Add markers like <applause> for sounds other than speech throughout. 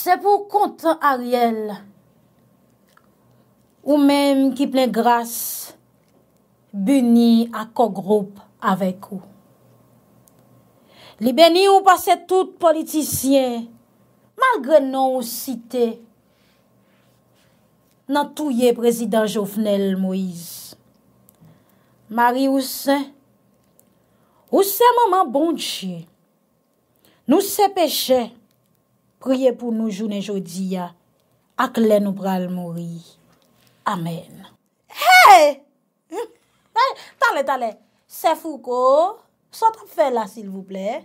se pou kontan a riel, ou menm ki plen grase, buni ak ko group avek ou. Li beni ou pase tout politisyen, malgre nou site, nan touye prezident Jovnel Moïse. Mari ou se, ou se maman bonchi, nou se peche, priye pou nou jounen jodi ya, ak lè nou pral mori. Amen. Hey! Hmm? Tale, tale. Se fouko, so tap fè la, s'il vous plè.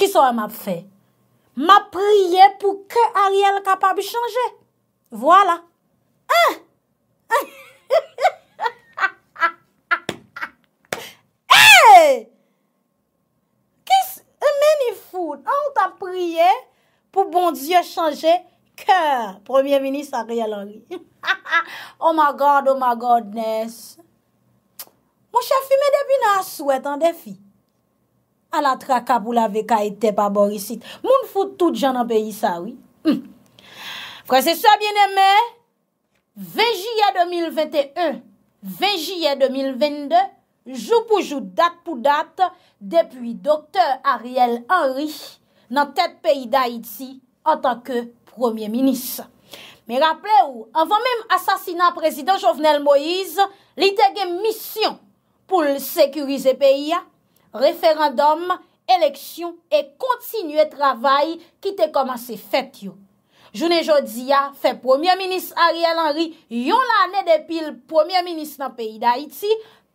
Kis so a map fè? Map priye pou ke a riel kapab chanje. Vwala. <laughs> Ha! Ha! Ha! Hey! Kis meni foun? An tap priye? pou bon diyo chanje kèr, premier-ministre Ariel Henry. Ha ha ha! Oh my God, oh my Godness! Mwen chan fime debi nan sou etan defi. A la traka pou la veka etepa borisit. Moun foute tout jan an peyi sa, oui. Fransè sa, bien-aimè, vejiye 2021, vejiye 2022, jou pou jou, dat pou dat, depi doktè Ariel Henry, nan tèt peyi d'Haïti an tanke premier-ministre. Me rappele ou, anvan mèm asasinan prezident Jovenel Moïse, li tege misyon pou l'sekurize peyi a, referandom, eleksyon, e kontinuè travay ki te komanse fèt yo. Jounè jodi a, fè premier-ministre Ariel Henry, yon la anè depil premier-ministre nan peyi d'Haïti,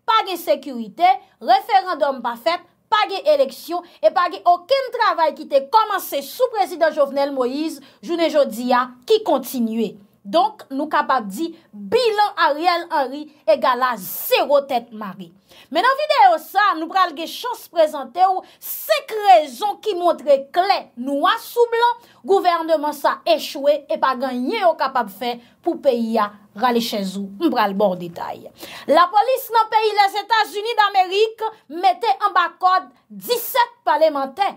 pa gen sekurite, referandom pa fèt, pa ge eleksyon, e pa ge oken travay ki te komanse sou prezident Jovenel Moïse, jounen jodi ya ki kontinue. Donk nou kapap di bilan Ariel Henry egala 0 tèt mari. Bon men an videyo sa, nou pral ge chans prezante ou sek rezon ki montre kle nou asou blan, gouvernement sa echwe e pa ganyen yo kapap fe pou peyi a rale chen sou. Mpral bon detay. La polis nan peyi les Etats-Unis d'Amerik mette an bakod 17 pale menten.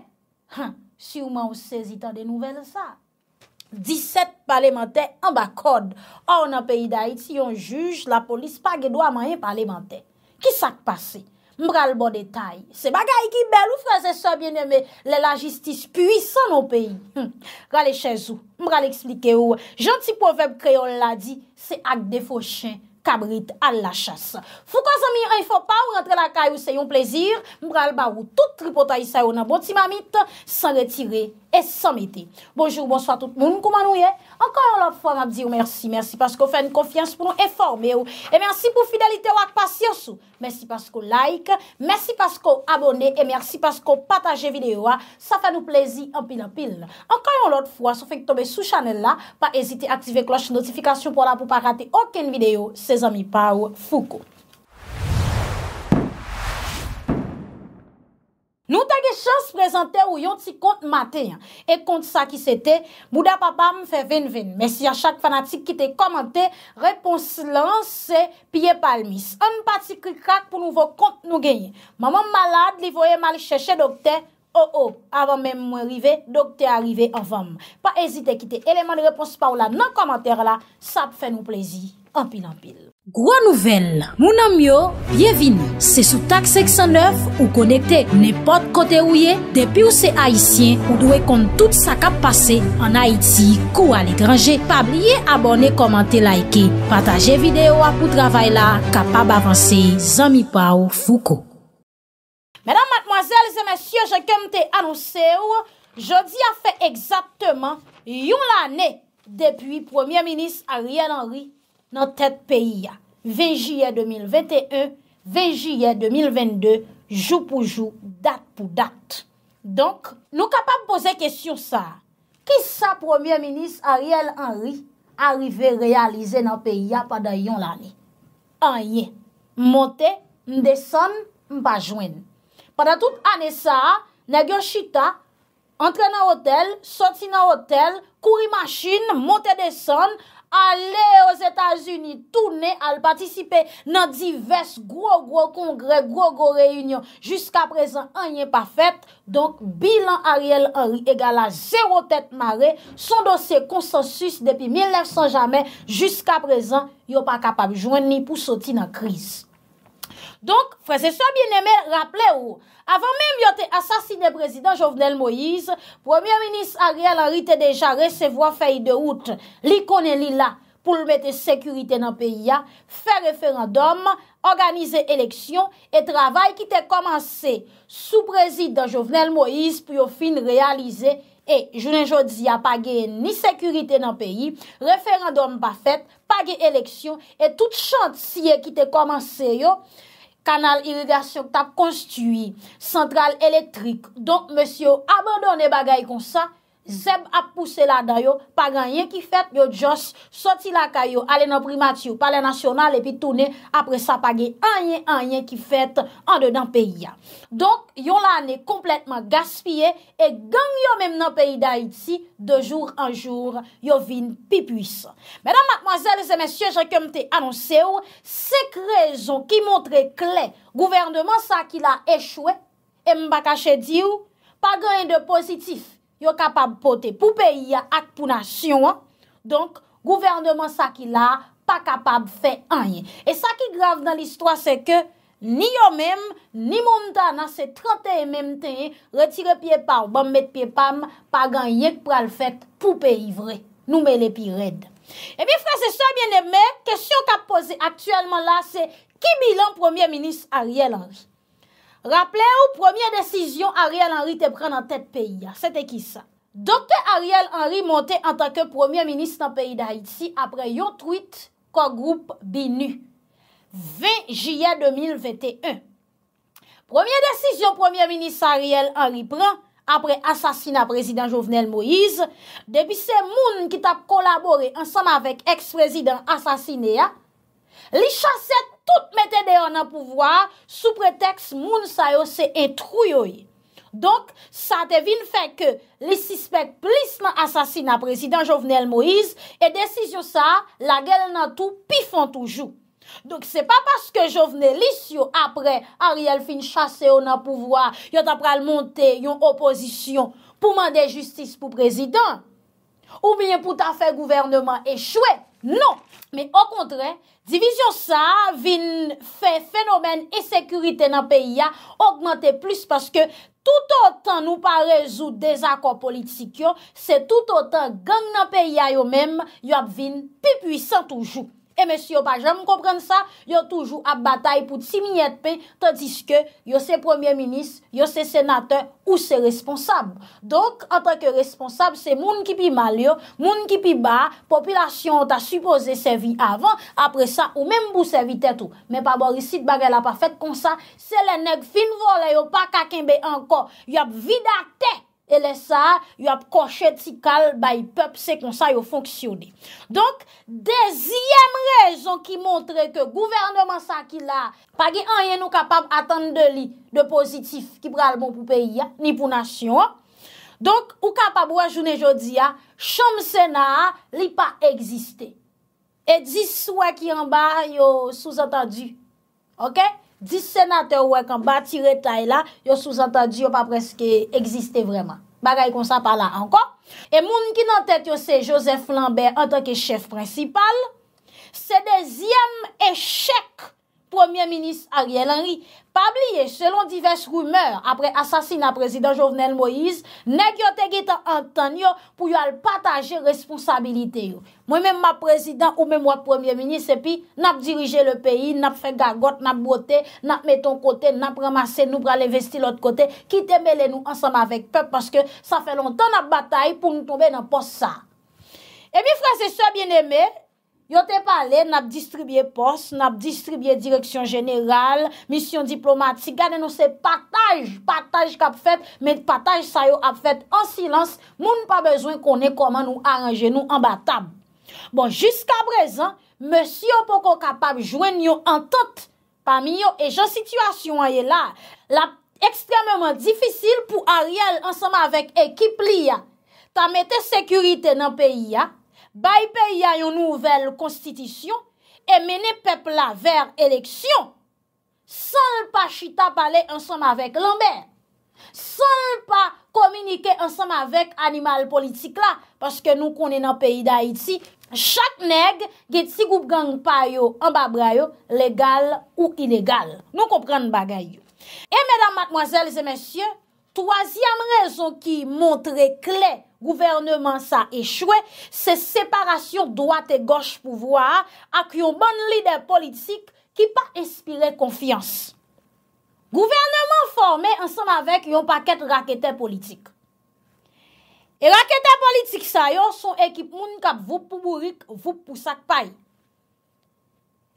Han, si ou man ou sezi tan de nouvel sa. 17 pale menten an bakod. An nan peyi da iti, yon juj la polis pa ge dwa manye pale menten. Kisak pase, mbral bon detay, se bagay ki bel ou fraze sa bieneme, le la jistis puy san nou peyi. Rale chen sou, mbral eksplike ou, janti poveb kreol la di, se ak defo chen kabrit al la chas. Fou kwa zami renfo pa ou rentre la kay ou se yon plezir, mbral ba ou tout tripotay sa ou nan boti mamit, san retire et san mete. Bonjour, bonsoit tout moun, koumanou ye? Ankan yon lot fwa mab diyo mersi, mersi pasko fè yon konfians pou nou eforme yo. E mersi pou fidelite wak pasyon sou. Mersi pasko like, mersi pasko abone, e mersi pasko pataje video wa. Sa fè nou plezi anpil anpil. Ankan yon lot fwa, sa fè yon tobe sou chanel la, pa ezite aktive kloche notifikasyon pou la pou pa rate oken video. Se zami pa ou fuko. Nou ta ge chans prezante ou yon ti kont maten. E kont sa ki sete, mouda papam fe ven ven. Mesi a chak fanatik ki te komante, repons lan se piye palmis. An pati krikrak pou nouvo kont nou genye. Maman malade li voye mal cheshe dokte, o o. Avan men mwen rive, dokte a rive avan. Pa ezite ki te eleman repons pa ou la nan komante la, sa pfe nou plezi. Ampil ampil. Gro nouvel, mounan myo, bienvini, se sou tak 609 ou konekte nepot kote ou ye, depi ou se haisyen ou dwe kont tout sa kap pase an Haiti kou al ekranje, pa blye abone komante laike, pataje videyo apou travay la kapab avanse zami pa ou fuko. Vejiye 2020, vejiye 2022, jou pou jou, dat pou dat. Donk, nou kapap pose kesyon sa. Ki sa premier-ministre Ariel Henry arive realize nan peyi apada yon lani? Anye, monte, deson, mpa jwen. Pada tout ane sa, negyo chita, entre nan hotel, soti nan hotel, kouri maschine, monte, deson, Ale os Etats-Unis, toune al patisipe nan divers gro-gro kongre, gro-gro reyunyon. Juska prezant, an yon pa fèt. Donk, bilan Ariel Henry egala 0 tèt mare. Son dosye konsensus depi 1900 jamè. Juska prezant, yon pa kapab jwen ni pou soti nan kriz. Donk, fwese so mjen eme, raple ou, avan men myote asasine prezident Jovenel Moïse, premier-ministre Ariel Harite deja resevoa fey de out li konen li la pou l mette sekurite nan peyi ya, fe referandom, organize eleksyon e travay ki te komanse sou prezident Jovenel Moïse pou yo fin realize e jounen jodi ya page ni sekurite nan peyi, referandom pa fet, page eleksyon, e tout chant siye ki te komanse yo, kanal irrigasyon ta konstiwi, sentral elektrik, donk monsyo abandon ne bagay kon sa, zeb ap puse la dayo, pa gen yon ki fet yo jos, soti la kayo, ale nan primat yo, pale nasyonal, epi toune, apre sa pa gen enyen enyen ki fet, an de nan peyi ya. Donk, yon la ane kompletman gaspye, e gen yon men nan peyi da iti, de jour an jour, yo vin pipuis. Mèdam matmazèl, zè mèsyè, jè kem te anonse ou, se krezon ki montre kle, gouvernement sa ki la echwe, e mbakache di ou, pa gen yon de pozitif, yo kapab pote pou peyi ak pou nasyon, donk gouvernement sa ki la pa kapab fe anye. E sa ki grav nan listwa se ke, ni yo menm, ni moumta nan se 30e menmte, retire piepam, banm met piepam, pa gan yek pral fet pou peyi vre, noumele pi red. E bi frase sa, mien ne mè, kesyon ka pose aktuelman la se, ki mi lan premier minis a rielanj? Rappele ou premye desisyon Ariel Henry te pren nan tet peyi ya? Sete ki sa? Dokte Ariel Henry monte an tanke premye minis nan peyi da itsi apre yon tweet ko groupe BINU. 20 jiyan 2021. Premye desisyon premye minis Ariel Henry pren apre asasina prezident Jovenel Moise. Depi se moun ki tap kolabore ansanm avek eks prezident asasine ya. Li chase tout mette de yon apouvoi sou preteks moun sayo se etrou yoye. Donk, sa te vin fe ke li sispek plisman asasina prezident Jovenel Moïse e desisyon sa, la gel nan tou pifan toujou. Donk, se pa paske Jovenel lisyon apre Ariel fin chase yon apouvoi yon apre al monte yon opozisyon pou mande justice pou prezident ou bien pou ta fe gouvernement echwe. Non, me o kontre, Divizyon sa vin fè fenomen e sekurite nan peyi ya ognante plus paske tout o tan nou pa rezout de zakon politik yo, se tout o tan gang nan peyi ya yo menm yo ap vin pi pwisan toujouk. E eh, men si yo pa jom kompren sa, yo toujou ap batay pou ti minyet pe, tadis ke yo se premier minis, yo se senatè ou se responsab. Donk, an ta ke responsab, se moun ki pi mal yo, moun ki pi ba, popilasyon an ta supose se vi avan, apre sa ou menm pou se vi tè tou. Men pa borisit bagè la pa fèt kon sa, se le nek fin volè yo pa kakenbe anko, yo ap vi datè. E lè sa, yo ap kòche ti kal bay pep se kon sa yo fonksyoné. Donk, deziyem rezon ki montre ke gouvernement sa ki la, pagi an yen ou kapab atan de li, de pozitif ki pral bon pou peyi ya, ni pou nasyon. Donk, ou kapab wajounen jodi ya, chom sena li pa egziste. Et dis wè ki an ba yo souzatandu. Ok? Dis senatè wèk an bati retaj la, yo souzantan di yo pa preske eksiste vreman. Bagay kon sa pala anko. E moun ki nan tèt yo se Joseph Lambert an takè chef prinsipal, se dezyem echèk. Premier Minis Ariel Henry, pabliye selon divers rumeur apre asasina prezident Jovenel Moïse, nek yo te gita an tan yo pou yo al pataje responsabilite yo. Mwen men mwa prezident ou men mwa premier minis epi, nap dirije le peyi, nap fe gargot, nap brote, nap meton kote, nap ramase nou prale vesti lot kote, ki temele nou ansan avèk pep, paske sa fè lontan ap batay pou nou toube nan pos sa. E mi frase sou a bien eme, Yo te pale, nap distribye pos, nap distribye direksyon jeneral, misyon diplomatik, gade nou se pataj, pataj kap fet, men pataj sa yo ap fet an silans, moun pa bezwen konen koman nou aranje nou an batam. Bon, jiska brezan, monsi yo poko kapab jwen yo an tot, pami yo, e jan situasyon an ye la, la ekstrememan difisil pou Ariel ansama avèk ekip li ya, ta mette sekurite nan peyi ya, Bayi pey ya yon nouvel konstitisyon e mene pepla ver eleksyon. Sol pa chita pale ansam avek lambe. Sol pa komunike ansam avek animal politik la. Paske nou konen an peyi da iti. Chak neg geti goup gang payo an babrayo legal ou inegal. Nou kompren bagay yo. E mèdam matmwazèl zè mèsyè. Troasyam rezon ki montre kle gouvernement sa e chwe, se separasyon doate goche pouvwa ak yon bon lider politik ki pa espire konfiyans. Gouvernement forme ansan avèk yon paket rakete politik. E rakete politik sa yo son ekip moun kap vup pou mou rik, vup pou sak pay.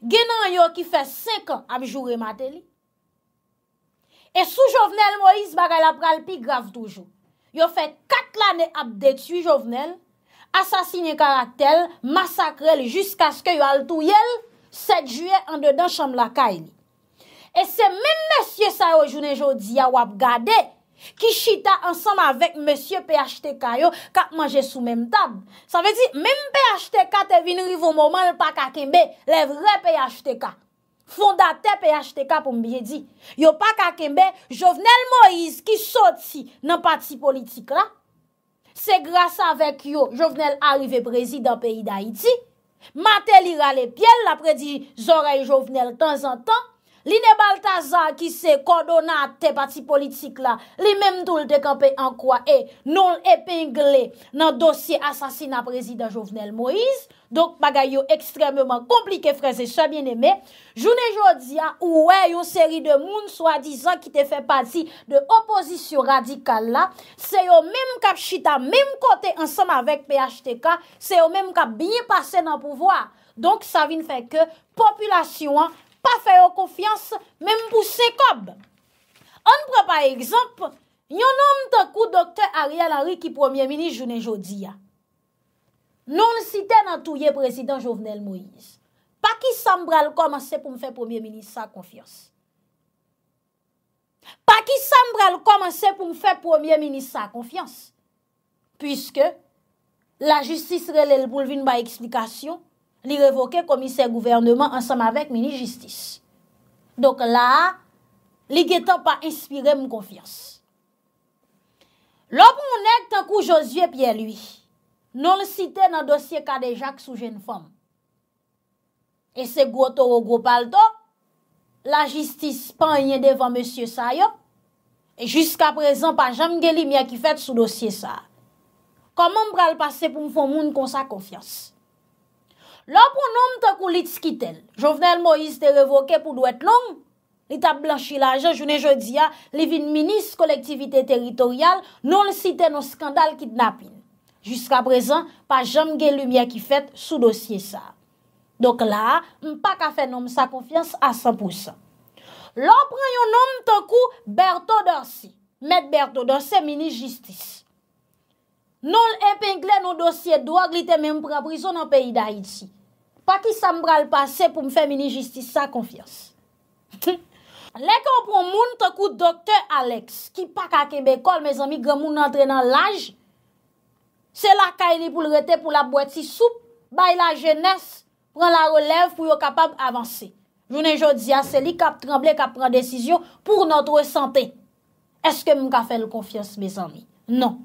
Genan yo ki fe 5 an amjou remate li. E sou jovenel Moïse Bagay la pral pi grav toujou. Yo fè kat l'anè ap detu jovenel, asasinye karatel, masakrel jisk aske yo al touyel, 7 juye an dedan chanm laka ili. E se men monsye sa yo jounen jodi ya wap gade, ki chita ansam avèk monsye PHTK yo kap manje sou men tab. Sa ve di men PHTK te vin rivou mouman lpa kakembe, le vre PHTK. Fonda TPHTK pou mbiye di, yo pa kakembe Jovenel Moïse ki soti nan pati politik la, se grasa vek yo Jovenel arrive prezidant peyi da iti, mate li rale pyele la predi Zoray Jovenel tan zan tan, li ne baltaza ki se kodona te pati politik la, li memdoul dek an pey an kwa e, non epengle nan dosye asasina prezidant Jovenel Moïse, Donk bagay yo ekstrememan komplike freze sa mjen eme, jounen jodi ya ouwe yo seri de moun swa dizan ki te fe pati de opozisyon radikal la, se yo menm kap chita menm kote ansam avek PHTK, se yo menm kap binye pase nan pouvoa. Donk sa vin feke populasyon pa fe yo konfians menm pou sekob. An pre par ekzamp, yon om te kou doktor Ariel Ariki Premier Ministre jounen jodi ya. Non si ten an touye prezident Jovenel Moïse. Pa ki san bral komanse pou m fe premier ministre sa konfians. Pa ki san bral komanse pou m fe premier ministre sa konfians. Puiske la justice relèl pou lvin ba eksplikasyon, li revoke komise gouvernement ansam avek mini-justice. Dok la, li getan pa inspire m konfians. Lo pou m nèk tan kou Josie Pieloui, Non le site nan dosye kade jak sou jen fom. E se gwo toro gwo pal to, la jistis pan yen devan monsye sa yo, e jiska prezant pa jam geli mya ki fet sou dosye sa. Koman m pral pase pou m fom moun kon sa konfiyans? La pou nom takou lits kitel, Jovenel Moïse te revoke pou dwet long, li tab blanchi la jen, june jodi ya, li vin minis kolektivite teritorial, non le site nan skandal kitnapin. Jiska prezant, pa jam gen lumiye ki fet sou dosye sa. Dok la, m pa ka fenom sa konfians a 100%. Lopren yon nom takou Berto Dorsi. Met Berto Dorsi, mini-justis. Nol epengle nou dosye dwa glite men m prabrizo nan peyi da itsi. Pa ki sa m bral pase pou m fe mini-justis sa konfians. <laughs> Lek anpron moun takou Dokte Alex. Ki pa ka kebe kol, me zami, gwen moun antrenan lajj. Se la kay li pou l rete pou la boeti soup, bay la jenes, pran la relev pou yo kapab avanse. Jounen jodi a se li kap tremble, kap pran desisyon pou notre sante. Eske m ka fel konfians, me zanmi? Non.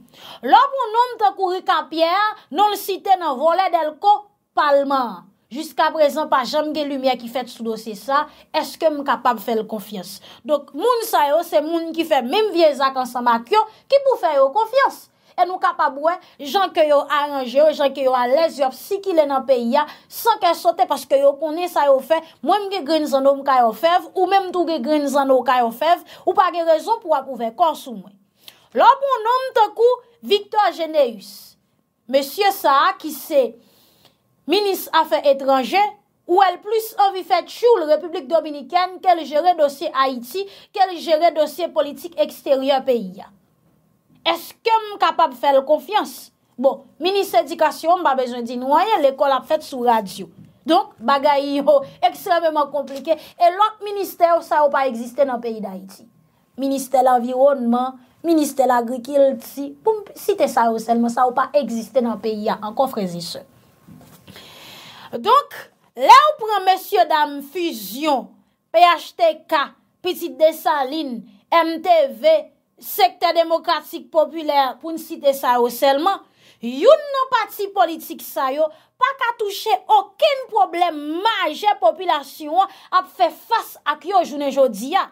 Lopou noum ta kouri kapyer, noum siten an volè del ko palman. Juska prezant pa janm gen lumiè ki fet sou dosi sa, eske m kapab fel konfians. Donk moun sa yo se moun ki fe mèm vieza kan sa makyon ki pou fe yo konfians. E nou ka pa bouen jan ke yo aranje yo, jan ke yo alezyop si ki le nan peyi ya, san ke sote paske yo pounen sa yo fe, mwem ge grenz anoum ka yo fev, ou mwem tou ge grenz anoum ka yo fev, ou pa ge rezon pou akouve konsoumwen. Lò moun nom te kou, Victor Geneus. Monsie sa a ki se, Minis Afen Etranje, ou el plus avifet chou l Republik Dominikene, ke l jere dosye Haiti, ke l jere dosye politik eksteryen peyi ya. eske m kapab fèl konfians? Bon, minis edikasyon, m ba bejwen di nou a ye, l'ekol ap fèt sou radyo. Donk, bagay yo, <laughs> ekstremèman komplike, e lò, minister, sa ou pa egziste nan peyi da iti. Minister l'environman, minister l'agrikilti, si te sa ou selman, sa ou pa egziste nan peyi ya, an konfrenzise. Donk, lè ou pran mèsyo dam fusion, pey achte ka, piti desaline, mtv, Sekte demokratik popüler pou nsite sa yo selman, yon nan pati politik sa yo pa ka touche oken problem maje populasyon ap fe fas ak yo jounen jodi ya.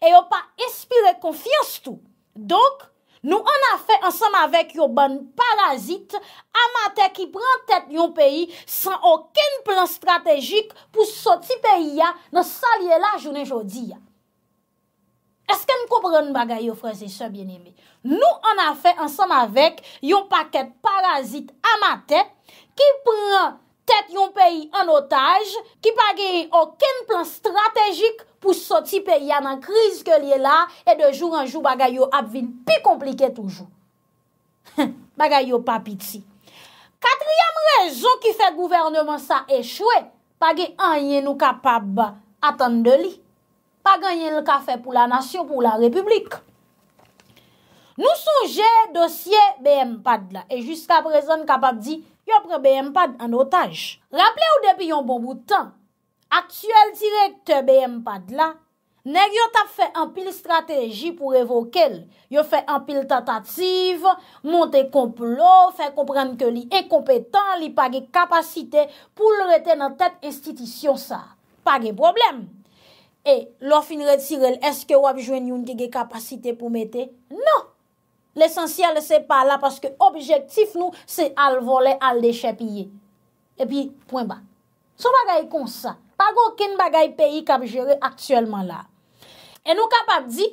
E yo pa espire konfians tou. Donk, nou an a fe ansam avek yo ban parazit amate ki pran tet yon peyi san oken plan strategik pou soti peyi ya nan salye la jounen jodi ya. Esken kompren bagay yo franse se bien eme. Nou an a fe ansam avek yon paket parazit a ma te ki pren tet yon peyi an otaj ki page yon ken plan strategik pou soti peyi an an kriz ke li la e de joun an joun bagay yo apvin pi komplike toujou. <laughs> Bagay yo papiti. Katriyam rezon ki fe gouvernement sa echwe page an yen nou kapab atan de li. pa ganyen l kafe pou la nasyon, pou la republik. Nou souje dosye BMPAD la, e jiska prezon kapak di, yo pre BMPAD an otaj. Raple ou depi yon bon boutan, aksuel direk te BMPAD la, nek yo tap fe an pil strategi pou evoke l. Yo fe an pil tentative, monte komplo, fe komprende ke li e kompetan, li page kapasite pou l rete nan tet estitisyon sa. Page probleme. E, lo fin retirel, eske wap jwen yon te ge kapasite pou mete? Non! L'esensyal se pa la, paske objektif nou se al vole, al deche pye. E pi, poin ba. Son bagay konsa, pa gwo ken bagay peyi kap jere aktuelman la. E nou kap ap di,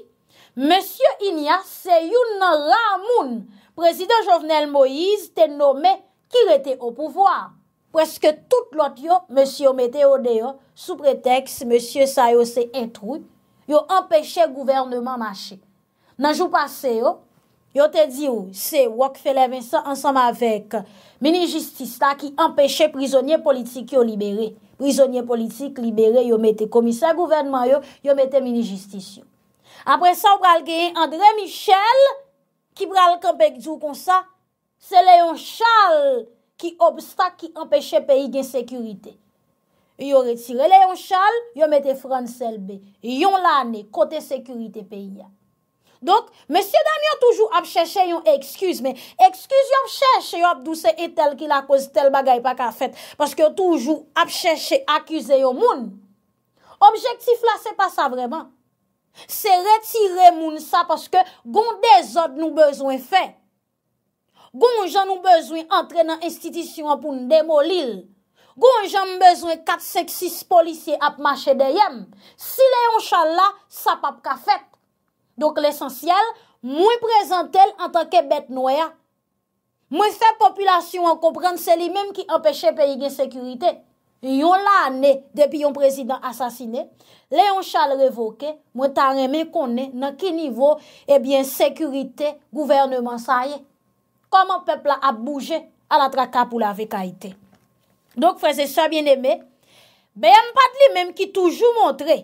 Monsie Inya se yon nan Ramoun, prezident jovenel Moïse, te nome ki rete o pouvoar. Preske tout lot yo, monsi yo mette yo de yo, sou preteks, monsi yo sa yo se introu, yo empèche gouvernement mache. Nan jou passe yo, yo te di yo, se wak fele Vincent, ansam avek, mini justista ki empèche prizonye politik yo libere. Prizonye politik libere, yo mette komisar gouvernement yo, yo mette mini justis yo. Apre sa ou pral geye, André Michel, ki pral kambèk di ou konsa, se leyon Charles, Ki obstak, ki empèche peyi gen sekurite. Yo retire le yon chal, yo mette fran selbe. Yon la ne, kote sekurite peyi ya. Donk, mèsyè dan yo toujou ap chèche yon eksküz, men eksküz yo ap chèche yo ap douse etel ki la kouze tel bagay pa ka fèt. Paske toujou ap chèche akuse yo moun. Objektif la se pa sa breman. Se retire moun sa paske gonde zod nou bezwen fè. Goun jan nou bezwen entren nan institisyon apoun demolil. Goun jan mbezwen 4, 5, 6 polisye ap mache deyem. Si le yon chal la, sa pap ka fet. Donk l'esensyel, mwen prezentel an tanke bet noya. Mwen fe populasyon an komprend, se li menm ki apèche peyi gen sekurite. Yon la ne, depi yon prezident asasine, le yon chal revoke, mwen tan reme konen nan ki nivou, ebyen sekurite, gouvernement sa ye. koman pepla ap bouje ala traka pou la veka ite. Donk, freze, sa bien eme, be yon pat li menm ki toujou montre,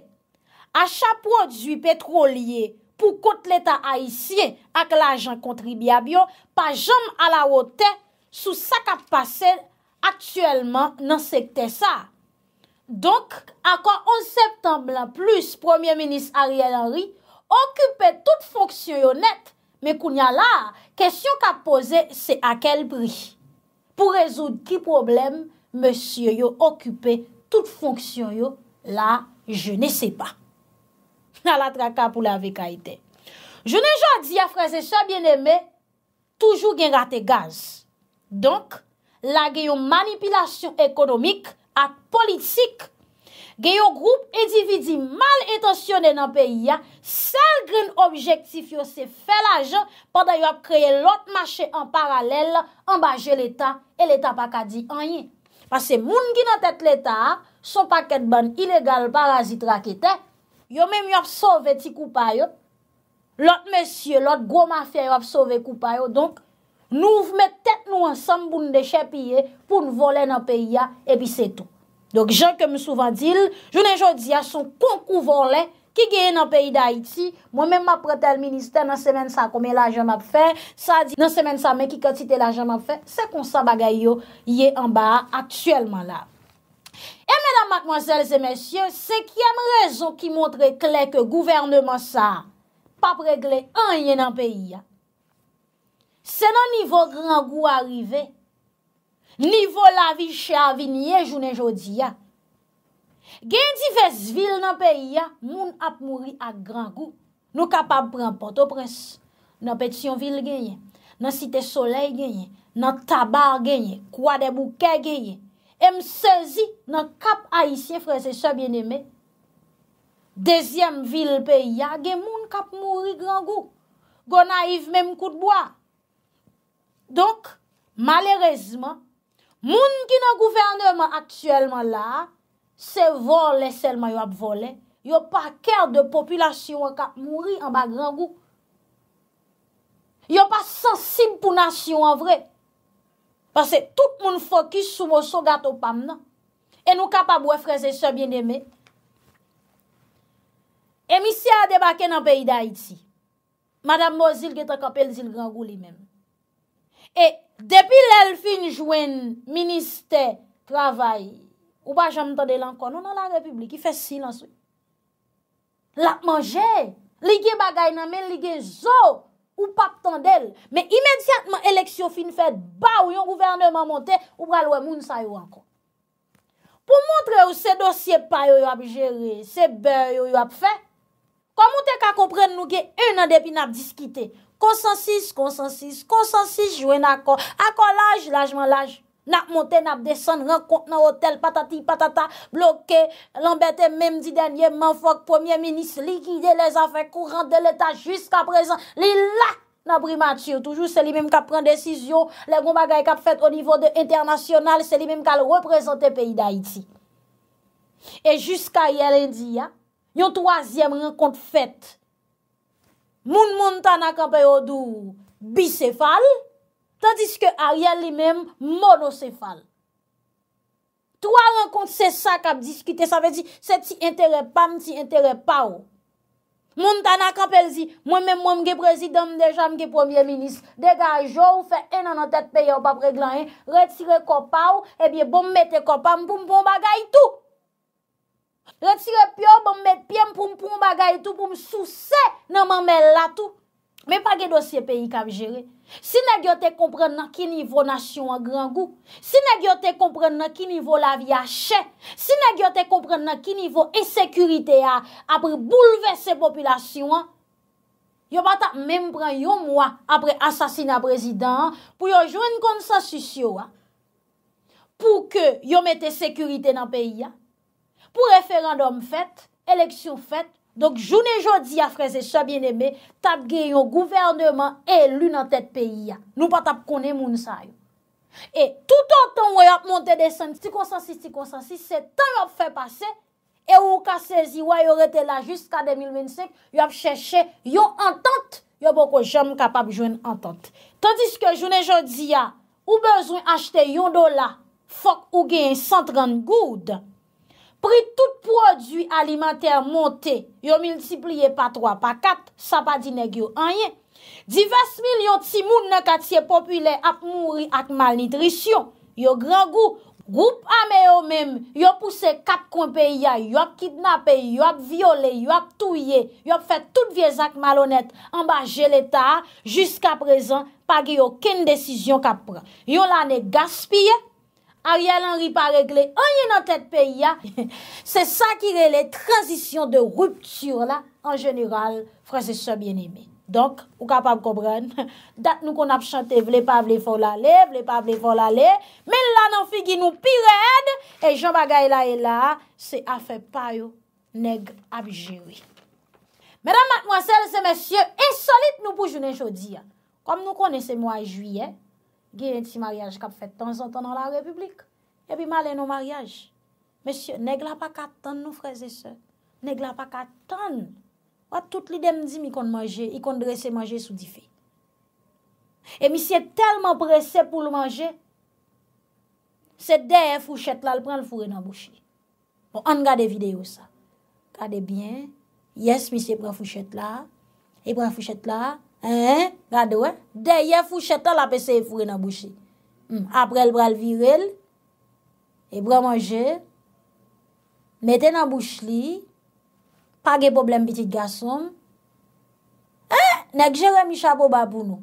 a cha prodjou petrolie pou kont leta aisyen ak la jan kontribya byon, pa jom ala wote sou sa kap pase atyèlman nan sekte sa. Donk, akwa 11 septemblan plus, Premier Ministre Ariel Henry okype tout fonksyonet Mè koun ya la, kesyon ka pose se akel bri. Po rezoud ki problem, monsye yo okupe tout fonksyon yo, la je ne se pa. <laughs> La la traka pou la veka ite. Je ne jwa di a fraze sa bien eme, toujou gen rate gaz. Donk, la gen yo manipilasyon ekonomik at politik ekonomik. Ge yo group edi vidi mal etasyone nan peyi ya, sel grin objektif yo se fel aje, pa da yo ap kreye lot mache an paralel, anbaje l'Etat, e l'Etat pa ka di anye. Pase moun ki nan tet l'Etat, son paket ban ilegal parazit rakete, yo mem yo ap sove ti koupa yo, lot mesye, lot gwo mafya yo ap sove koupa yo, donk nou vme tet nou ansan mboun de chepi ye, pou nou vole nan peyi ya, epi se tout. Donk jan kem souvan dil, jounen jodi a son konkou volen ki geye nan peyi da iti. Mwen men ma prete al minister nan semen sa kome la jan map fe, sa di nan semen sa men ki katite la jan map fe, se kon sa bagay yo ye an ba a atyelman la. E menan makmanzelze mensyen, se kye m rezon ki montre klek gouvernement sa, pap regle an ye nan peyi ya. Se nan nivou gran gou a rivey. Nivou la vi chè aviniye jounen jodi ya. Gen di vez vil nan peyi ya, moun ap mouri ak gran gou. Nou kap ap pran poto pres. Nan petsyon vil genye, nan site solei genye, nan tabar genye, kwa de bouke genye. M sezi nan kap aisyen frese sebyen eme. Dezyem vil peyi ya, gen moun kap mouri gran gou. Gona yiv men mkout bwa. Donk, malerezman, Moun ki nan gouverneurman aktuelman la, se volen sel mayo ap volen, yo pa ker de populasyon an kap mouri an ba grangou. Yo pa sensib pou nasyon an vre, pase tout moun fokis sou mou so gato pam nan, e nou kap ap wè freze se bien deme. E misi a debake nan peyi da iti, madame Mozil geta kapel zil grangou li men. E, Depi lèl fin jwen minister travay, ou pa jaman tande lankon, nou nan la republik, i fè sil answe. Lap manje, ligye bagay nan men, ligye zo, ou pa tande l. Men imedsyatman eleksyon fin fèd, ba ou yon gouverneur man montè, ou pral wè moun sa yon ankon. Po montre ou se dosye pa yo yo ap jere, se bè yo yo ap fè, komon te ka kompren nou gen, e nan depi nan diskite, Konsensis, konsensis, konsensis, jouen akon. Akon laj, lajman laj. Na monten, na desen, renkont nan hotel, patati, patata, bloke, lambete, mem di denye, manfok, premier menis, likide, le zafek, kou rent de leta, jusqu'a prezen, li laj nan primatiyo. Toujou se li menm ka pren desisyon, le gomba gaye kap fet o nivou de internasyonal, se li menm kal represente peyi da iti. E jusqu'a yel indi, yon troasyem renkont fet, Moun moun tan a kapel yo dou bicefal, tandis ke a riyal li men monosefal. Tro a renkont se sa kap diskite, sa ve di se ti entere pam, ti entere pa ou. Moun tan a kapel di, mwen men mwen mge prezidam, mwen mwen mge premier minis, degay jou, fe enan an tet peyo, pap reglan, eh? retire kop pa ou, e biye bom mette kop pa ou, pou mpon bagay tou. Retire pyo bon me pye m pou m pou m bagay tou pou m sou se nan man men la tou. Men pa gen dosye peyi kam jere. Si nan gyo te kompren nan ki nivou nasyon an gran gou. Si nan gyo te kompren nan ki nivou la vi a che. Si nan gyo te kompren nan ki nivou e sekurite a apre bouleve se populasyon. Yo pata menm pran yon mwa apre asasine a prezident pou yo jwen kon sa susyo a. Pou ke yo mette sekurite nan peyi a. pou referandom fèt, eleksyon fèt, donk jounen jodi a freze sa bien ebe, tap gen yon gouvernement, e loun an tèt peyi ya. Nou pa tap konen moun sa yon. E tout an ton wè ap monte desan, si konsansi, si konsansi, se tan yon ap fè pase, e wou ka sezi wè yon rete la jiska 2025, yon ap chèche yon antant, yon bo ko jom kapab joun antant. Tandis ke jounen jodi ya, ou bezoun achte yon do la, fok ou gen yon 130 gouda, Pri tout prodwi alimenter monte, yo multipliye pa 3 pa 4, sa pa dine gyo anyen. Divers mil yon timoun nan katye popule ap mouri ak mal nitrisyon. Yo gran gou, goup ame yo menm, yo puse kat konpe ya, yo ak kidnape, yo ak viole, yo ak touye, yo ap fet tout vyez ak malonet, amba jel eta, jusqu ap rezon, pa ge yo ken desisyon kap pran. Yo la ne gaspye. Ariel Henry pa regle anyen an tèt pe ya, <laughs> se sa ki re le tranzisyon de ruptur la, an jeneral, franse se bien eme. Donk, ou kapab kobren, <laughs> dat nou kon ap chante vle pa vle fol ale, vle pa vle fol ale, men lan an fi ki nou pi red, e jom agay la e la, se afe payo neg ap jewi. Medan matmwansel se mesye, esolit nou pou jounen jodi ya. Kom nou konese mwa juyen, Gye yon ti maryaj kap fet tan zan tan nan la republik. E pi malen nou maryaj. Mese, neg la pa kat ton nou freze se. Neg la pa kat ton. Wa tout li dem di mi kon manje. I kon dre se manje sou di fe. E mi se telman prese pou l manje. Se deye fouchet la, l pran l foure nan bouchi. Bon, an gade videyo sa. Gade bien. Yes, mi se pran fouchet la. E pran fouchet la. E, gade wè, de ye fouchè ta la pe se e fure nan bouchè. Hmm, apre el bral virel, e bral manje, metè nan bouchè li, pa ge problem bitit gasom. E, eh, nek jè remi chapo ba pou nou.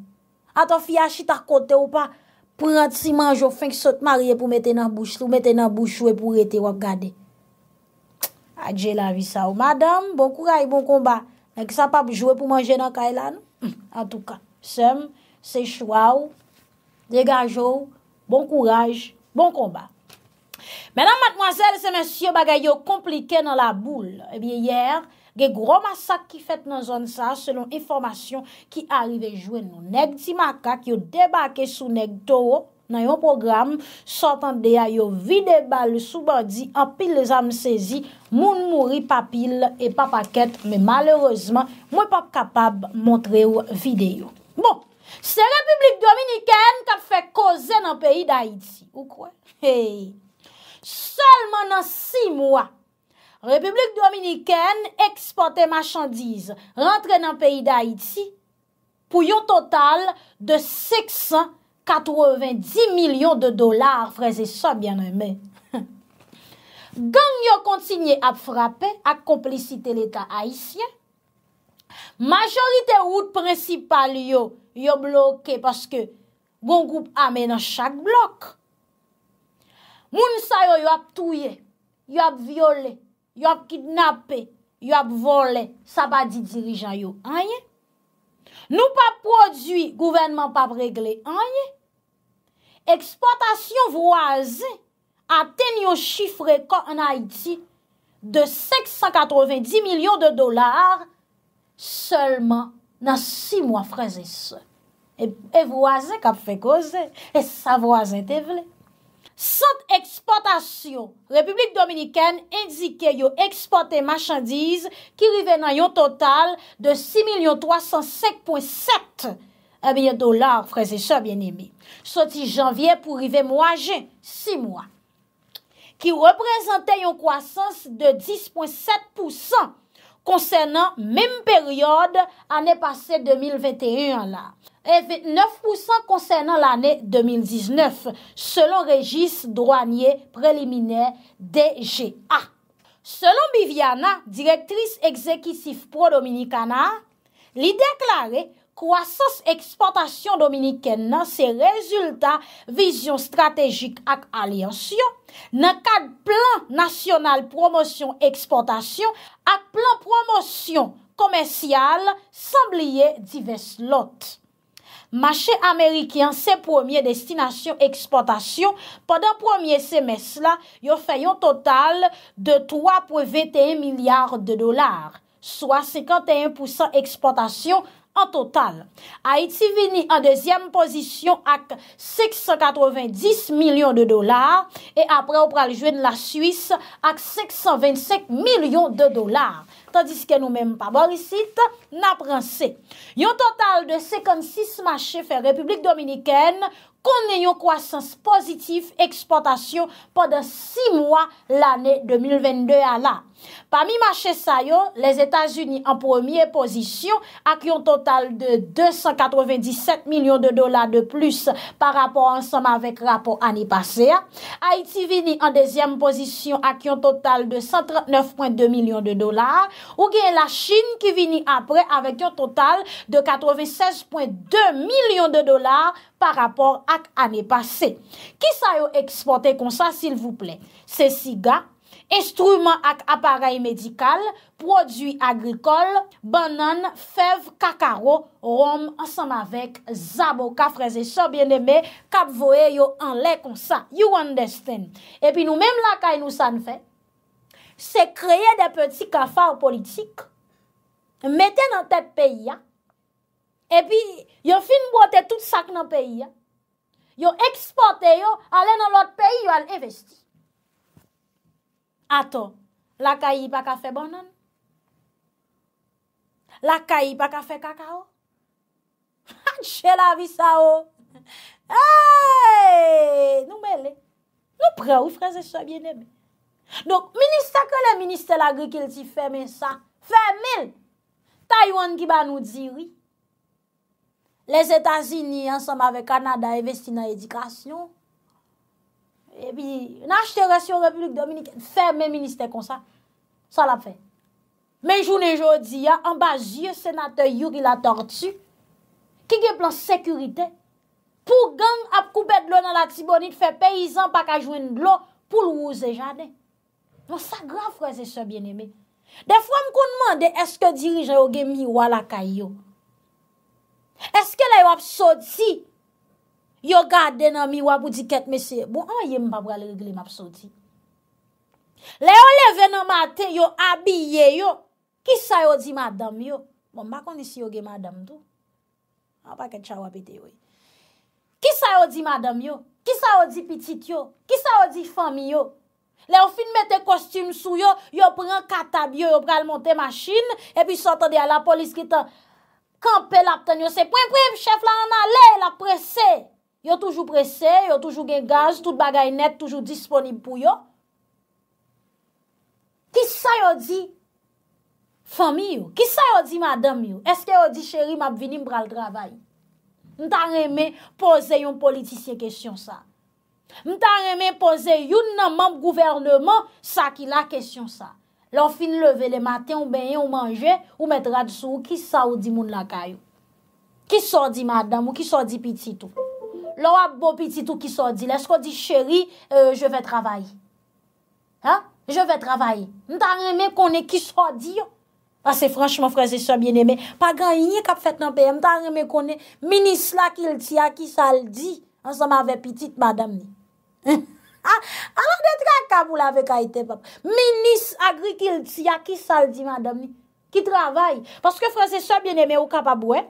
A to fiyashi tak kote ou pa prant si manjou feng sot marye pou metè nan bouchè li ou metè nan bouchè ou e pou rete wak gade. A jè la vi sa ou. Madame, bon kouray, bon komba, nek sa pa jouwe pou manje nan kay lan nou. An tou ka, sem, se chwa ou, degaj ou, bon kouraj, bon komba. Menan matmoazel, se mensyo bagay yo komplike nan la boule. Ebiye eh yer, ge gro masak ki fet nan zon sa, selon informasyon ki arrive jouen nou neg di maka ki yo debake sou neg tou ou, nan yon program, sotan de a yon vide bal soubandi, an pil les am sezi, moun mouri pa pil, e pa paket, men malerozman, mwen pa kapab montre yon video. Bon, se Republik Dominikèn tap fe koze nan peyi da iti, ou kwen? Solman nan 6 mwa, Republik Dominikèn eksporte machandiz, rentre nan peyi da iti, pou yon total de 600 90 milyon de dolar, freze sa, byan aymen. Gang yo kontinye ap frape, ak komplicite l'Etat haisyen. Majorite wout prinsipal yo, yo bloke, paske goun goup ame nan chak blok. Moun sa yo yo ap tuye, yo ap viole, yo ap kidnape, yo ap vole, sa ba di dirijan yo anye. Nou pa prodwi, gouvenman pa pregle anye, eksportasyon vwaze a tenyo chifre ka an Haiti de 590 milyon de dolar, seman nan 6 mwa freze se. E vwaze kap fe koze, e sa vwaze te vle. Sant eksportasyon, Republik Dominikèn indike yo eksporte machandise ki rive nan yo total de 6,305,700,000 dolar, freze se a bien emi. Soti janvye pou rive mwajen, 6 mwa, ki reprezente yo kwasans de 10,7% konsenan mem peryode ane pase 2021 an la. 9% konsen an l'anè 2019, selon regis douanye preliminè DGA. Selon Biviana, direktris ekzekisif pro-Dominikana, li deklare kwa sas eksportasyon Dominiken nan se rezultat vizyon strategik ak aliansyon nan kad plan nasyonal promosyon eksportasyon ak plan promosyon komensyal sanbliye divers lote. Mache Amerikyan se promye destinasyon eksportasyon, pandan promye semes la, yo fayon total de 3,21 milyard de dolar. So a 51% eksportasyon, An total, Haiti vini an dezyem pozisyon ak 690 milyon de dolar e apre ou praljouen la Suisse ak 625 milyon de dolar tandiske nou menm pa borisit nan pranse. Yon total de 56 machè fè Republik Dominikèn konnen yon kwasans pozitif eksportasyon podan 6 mwa l'anè 2022 an la. Pa mi mache sayon, les Etats-Unis en premier pozisyon ak yon total de 297 milyon de dolar de plus pa rapor ansanm avèk rapor anè pase. Haiti vini en deuxième pozisyon ak yon total de 139.2 milyon de dolar. Ou gen la Chine ki vini apre avèk yon total de 96.2 milyon de dolar pa rapor ak ane pase. Ki sa yo eksporte kon sa, s'il vous plè? Se siga, estruman ak aparel medikal, prodwi agrikol, banan, fev, kakaro, rom, ansanm avek, zabo, kafreze, so bien eme, kap voe yo anle kon sa. You understand. Epi nou menm la kaj nou san fe, se kreye de peti kafar politik, meten an te peyi ya, epi yo fin bote tout sak nan peyi ya, yo eksporte yo, ale nan lot peyi yo an evesti. Ato, lakayi pa kafe bonan? Lakayi pa kafe kakao? Anche <laughs> la vi sa o? Hey! Nou mele, nou pre ou freze sa bien ebe. Donk, minista ke le minister l'agrikil ti femel sa? Femel! Taywan ki ba nou diwi, Les Etats-Unis, ensemble avec Canada, investit dans l'éducation. Et puis, l'architecture république dominicaine ferme les ministères consacres. Ça l'a fait. Mais jour les jours d'hier, en bas, je, sénateur, j'ai la tortue. Kigé plan sécurité. Pour gang, ap koubet l'eau dans la Thibonite, fait paysan, pa kajouine l'eau, pou l'ouzé jane. Bon, ça grave, frère, c'est ça, bien-aimé. Des fois, m'kou demande, est-ce que dirigez ou gen mi ou alakay yo? Eske le yo apsodi yo gade nan mi wap ou di ket mese? Bo an ye mba bra le regle mapsodi? Le yo leve nan mate yo abye yo, ki sa yo di madam yo? Bon, mba kondisi yo ge madam do? Mba pa ke chawapite yo. Ki sa yo di madam yo? Ki sa yo di pitit yo? Ki sa yo di fami yo? Le yo fin mette kostyum sou yo, yo pren katab yo, yo pral monte masin, epi sotade a la polis kita Kampè la pten yo se pwen pwen, chef la an ale, la presè. Yo toujou presè, yo toujou gen gaz, tout bagay net toujou disponib pou yo. Ki sa yo di fami yo? Ki sa yo di madame yo? Eske yo di chéri mab vini mbra l gravay? Mta reme pose yon politisye kesyon sa. Mta reme pose yon nanmanm gouvernement sa ki la kesyon sa. Lan fin leve le maten, ou benye, ou manje, ou met rad sou, ki sa ou di moun lakayou. Ki sa ou di madame ou ki sa ou di pititou. Lan wap bo pititou ki sa ou di. Lè sko di, chéri, euh, je ve travayi. Ha? Je ve travayi. Mwen tan reme konen ki sa ou di yo. Ha, ah, se franchman, fran, se so biene men. Pa gan yen kap fèt nan pe, mwen tan reme konen. Minis la kil ti a ki sa ou di. Ha, se ma ve pitit madame. Ha? A ah, la detre akabou la vek a ite pap. Minis agri kilti ya ki sal di madam ni. Ki travay. Paske franse se bieneme ou kapabouen.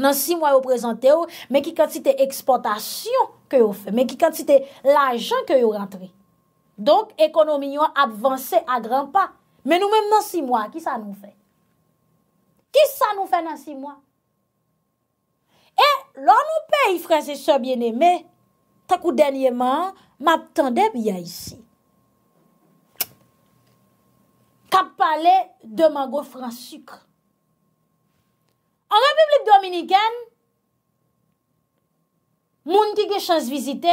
Nan si mwa ou prezante ou. Men ki kantite eksportasyon ke ou fe. Men ki kantite lajan ke ou rentre. Donk ekonominyon avanse a gran pa. Men nou men nan si mwa. Ki sa nou fe? Ki sa nou fe nan si mwa? E lor nou pey franse se bieneme. Men. tak ou denye man, map tandeb ya isi. Kap pale de mango fransukre. An Republik Dominiken, moun ki ge chans vizite,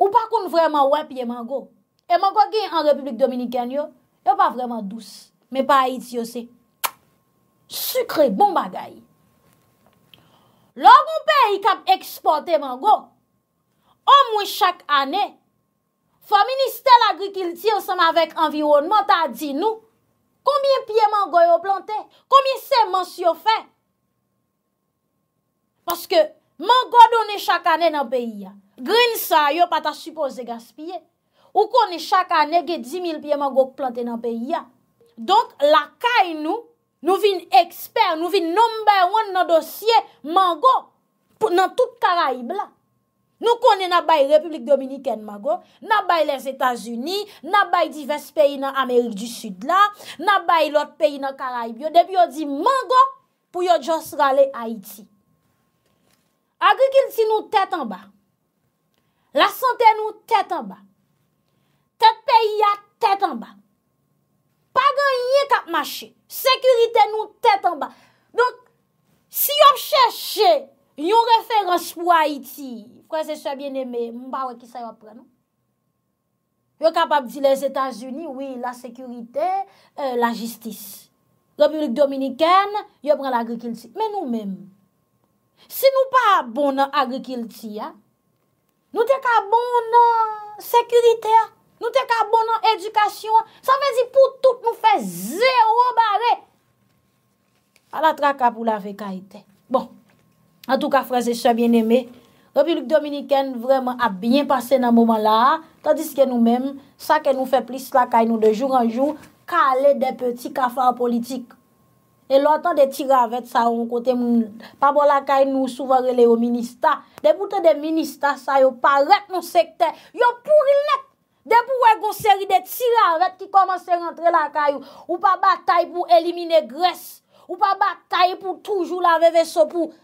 ou pa kon vreman wep ye mango. E mango ki an Republik Dominiken yo, yo pa vreman dous, me pa a iti yo se. Sukre, bon bagay. Lo kon pe, i kap eksporte mango, an mwen chak ane, famini stel agri kilti ou seman vek anvironman ta di nou, koumye piye mango yo planten? Koumye seman syo fe? Paske, mango do ne chak ane nan peyi ya, grin sa yo pata supoze gaspye, ou kon ne chak ane ge di mil piye mango planten nan peyi ya. Donk, la kay nou, nou vin eksper, nou vin number one nan dosye mango nan tout karaib la. Nou konen nabay Republik Dominikèn magon, nabay les Etats-Unis, nabay divers peyi nan Amerik du Sud la, nabay lot peyi nan Karaibyo, debi yo di mangon pou yo jons rale Haiti. Agri-kilti nou tèt anba. La sante nou tèt anba. Tèt peyi ya tèt anba. Pagan yé kap mache. Sekurite nou tèt anba. Donk, si yo chèche... Yon referans pou Haiti, kwen se chwa bien eme, mba we ki sa yo pre, nou? Yo kapab di les Etats-Unis, oui, la sekurite, euh, la jistis. L'Opulik Dominikane, yo pre l'agrikilti. Men nou men, si nou pa abon nan agrikilti, nou te ka abon nan sekurite, nou te ka abon nan edukasyon, sa vezi pou tout nou fe zero barre. A la traka pou la veka ite. Bon. An tou ka freze sebyen eme, republik dominiken vremen a byen pase nan mouman la, tandis ke nou men, sa ke nou fe plis la kay nou de joun an joun, kale de peti kafan politik. E lontan de tira avet sa ou kote moun, pa bon la kay nou souvan rele yo ministat, de bouten de ministat sa yo pa ret nou sekte, yo pou rilet, de pou we gonseri de tira avet ki komanse rentre la kay ou, ou pa batay pou elimine gres, ou pa batay pou toujou la veveso pou,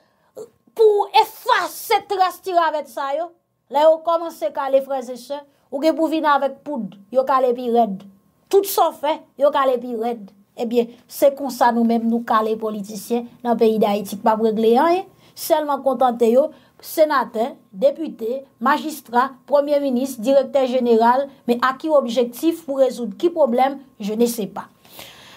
pou effas se trastir avet sa yo, la yo komanse kale freze se, ou ge pou vina avet poud, yo kale pi red. Tout sa fè, yo kale pi red. Ebyen, eh se konsa nou mèm nou kale politisyen, nan peyi da etik pa bregleyan, selman kontante yo, senaten, depute, magistrat, premier-ministre, direkter-general, me a ki objektif pou rezoud ki problem, je ne se pa.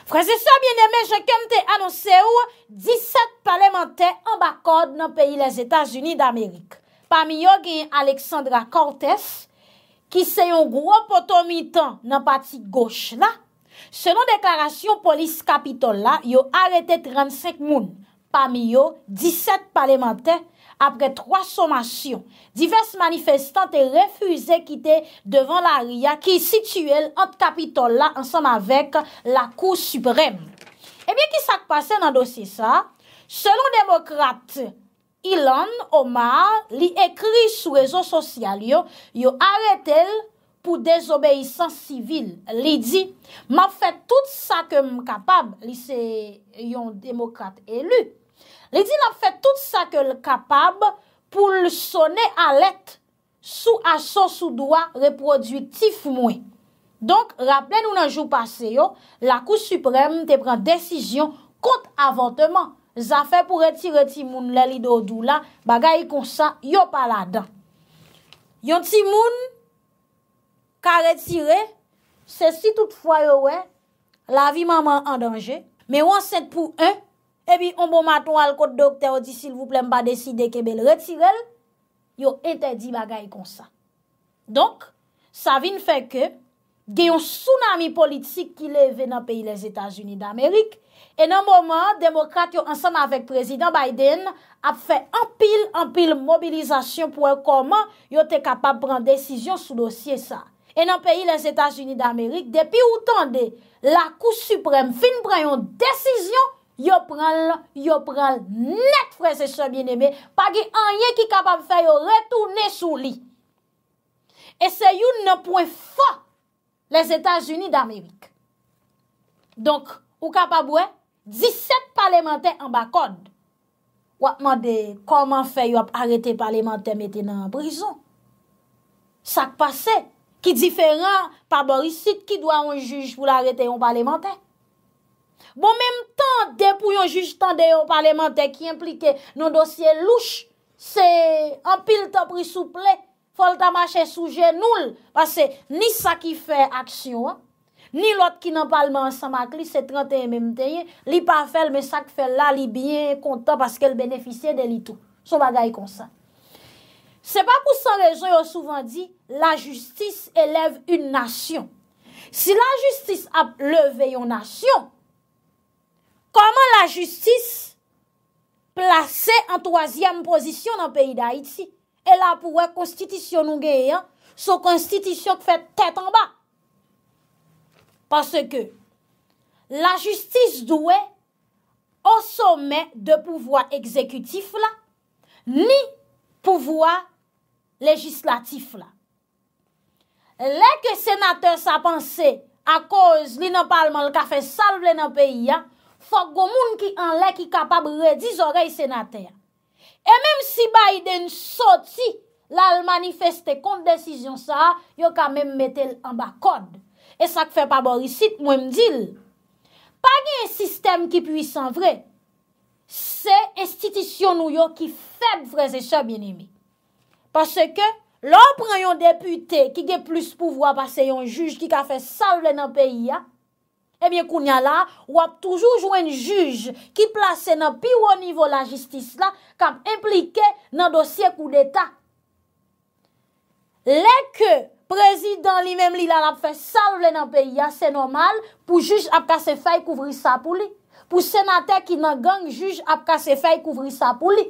Fransese bienemè, jè kèm tè anonsè ou 17 pale mentè an bakod nan peyi les Etats-Unis d'Amerik. Pam yo gen Alexandra Cortes ki se yon gro poto mi tan nan pati gauche la. Senon deklarasyon polis kapitol la yo arete 35 moun pam yo 17 pale mentè apre 3 sommasyon, divers manifestante refuze kite devan la ria ki situel ant kapitol la ansam avek la kou subrem. Ebyen eh ki sak pase nan dosye sa, selon demokrate Ilan Omar, li ekri sou rezon sosyal yo, yo aretel pou dezobeysan sivil. Li di, ma fè tout sa kem kapab, li se yon demokrate elu. Li di la fè tout sa ke l kapab pou l sone alet sou aso sou doa reproduktif mwen. Donk, rappelè nou nan jou pase yo, la kou suprèm te pren desisyon kont avanteman. Zafè pou retire ti moun lè li do do la, bagay kon sa yo pala dan. Yon ti moun ka retire, se si tout fwa yo we, la vi maman an danje, me wansen pou un, e bi yon bon mato al kote dokte o di sil vouplem ba deside ke bel retirel, yo ente di bagay kon sa. Donk, sa vin fe ke, gen yon tsunami politik ki leve nan peyi les Etats-Unis d'Amerik, e nan mouman, demokrate yo ansan avek prezident Biden, ap fe anpil, anpil mobilizasyon pou ankoman, yo te kapab pran desisyon sou dosye sa. E nan peyi les Etats-Unis d'Amerik, depi ou tan de la kou suprem fin pran yon desisyon, Yo pral la, yo pral net fre se sebyen eme, pagi anye ki kapab fè yo retou ne sou li. E se yo ne pouen fa les Etats-Unis d'Amerik. Donk, ou kapab wè, 17 parlementè an bakon. Ou akman de koman fè yo ap arete parlementè mette nan an brison. Sak pase ki diferan pa borisite ki do an juj pou l'arete yon parlementè. Bon menm tan, depou yon juj tan de yon parlemente ki implike non dosye louch, se anpil tan prisouple, folta mache souje noul, pase ni sa ki fe aksyon, ni lot ki nan palman san makli, se 31 menm tenye, li pa fel, me sa ki fel la, li bien kontan, paske el benefisye de li tou, sou bagay konsan. Se pa pou sa rezon, yo souvan di, la justis eleve yon nasyon. Si la justis ap leve yon nasyon, koman la justis plase an toazyem posisyon nan peyi da iti, e la pouwe konstitisyon nou geyen, sou konstitisyon k fè tèt an ba. Pase ke, la justis dwe an somè de pouvoi ekzekutif la, ni pouvoi legislatif la. Lè ke senatè sa panse a koz li nan parman lka fè salve nan peyi ya, Fok gomoun ki an lè ki kapab redi zorey senatè. E mèm si Biden soti lal manifeste kont desisyon sa, yo ka mèm metèl an bakod. E sak fè paborisit mwèm dil. Pagè yon sistem ki pwis an vre, se estitisyon nou yo ki fèb vre zè sa bjenimi. Pase ke lò pran yon depute ki ge plus pouvwa pase yon juj ki ka fè salve nan peyi ya, Ebyen eh kounya la, wap toujou jwen juj ki plase nan piwo nivou la jistis la kam implike nan dosye kou deta. Lè ke prezident li mem li la lap fè salve nan peyi ya, se normal pou juj ap kase fèy kouvri sa pou li. Pou senate ki nan genj juj ap kase fèy kouvri sa pou li.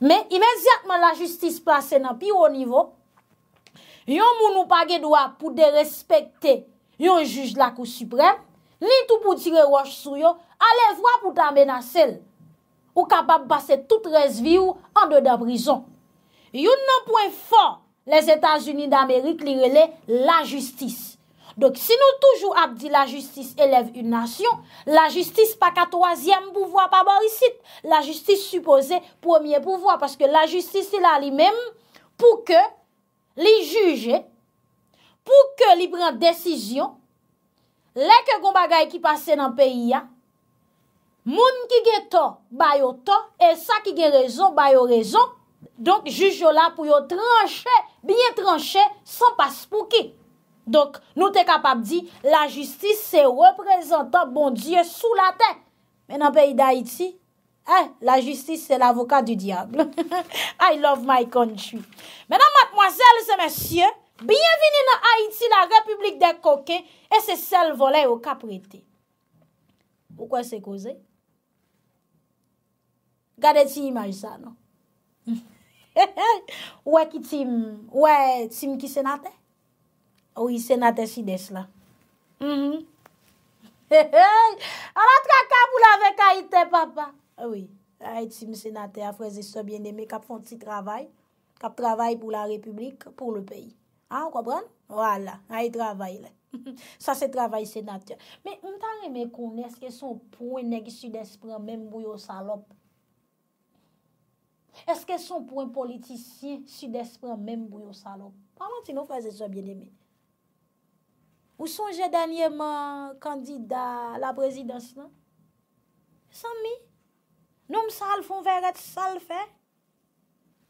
Mè, imèzyatman la jistis plase nan piwo nivou, yon moun ou page dwa pou de respekte yon juj la kou suprèm, ni tou pou tire roche sou yo, ale vwa pou ta menasel. Ou kapab pase tout resvi ou an de da prizon. Yon nan pwen fon, les Etats-Unis d'Amerik li rele la justis. Dok si nou toujou ap di la justis eleve yon nasyon, la justis pa ka toazyem pouvoi pa barisit. La justis suppose premier pouvoi paske la justis il a li men pou ke li juje, pou ke li pren desisyon, Lè ke goun bagay ki pase nan peyi ya, moun ki gen ton, bayo ton, e sa ki gen rezon, bayo rezon, donk juj yo la pou yo tranche, biye tranche, san pas pou ki. Donk nou te kapab di, la justice se reprezentan, bon die, sou la ten. Men nan peyi da iti, la justice se l'avokat du diable. <laughs> I love my country. Men nan matmoazel se mesye, men nan peyi, Bienveni nan Haiti la Republik de Koke, e se sel volè ou kap rete. Poukwa se koze? Gade ti imaj sa, non? <laughs> Ou e ki tim? Ou e tim ki senate? Ou i senate si des mm-hmm. <laughs> la? A ah la traka pou la vek Haiti, papa. A ti mi senate a feze so bien deme kap fon ti travay. Kap travay pou la Republik, pou le peyi. Ha, an kwa pran? Wala, hay travay le. Sa se travay senatir. Me, mta reme kon, eske son pouen negi sud-espran menm bouyo salop? Eske son pouen politisyen sud-espran menm bouyo salop? Parman ti nou faze so bien eme? Ou son je danye ma kandida la prezidans nan? San mi? Nou msal fon veret sal fe?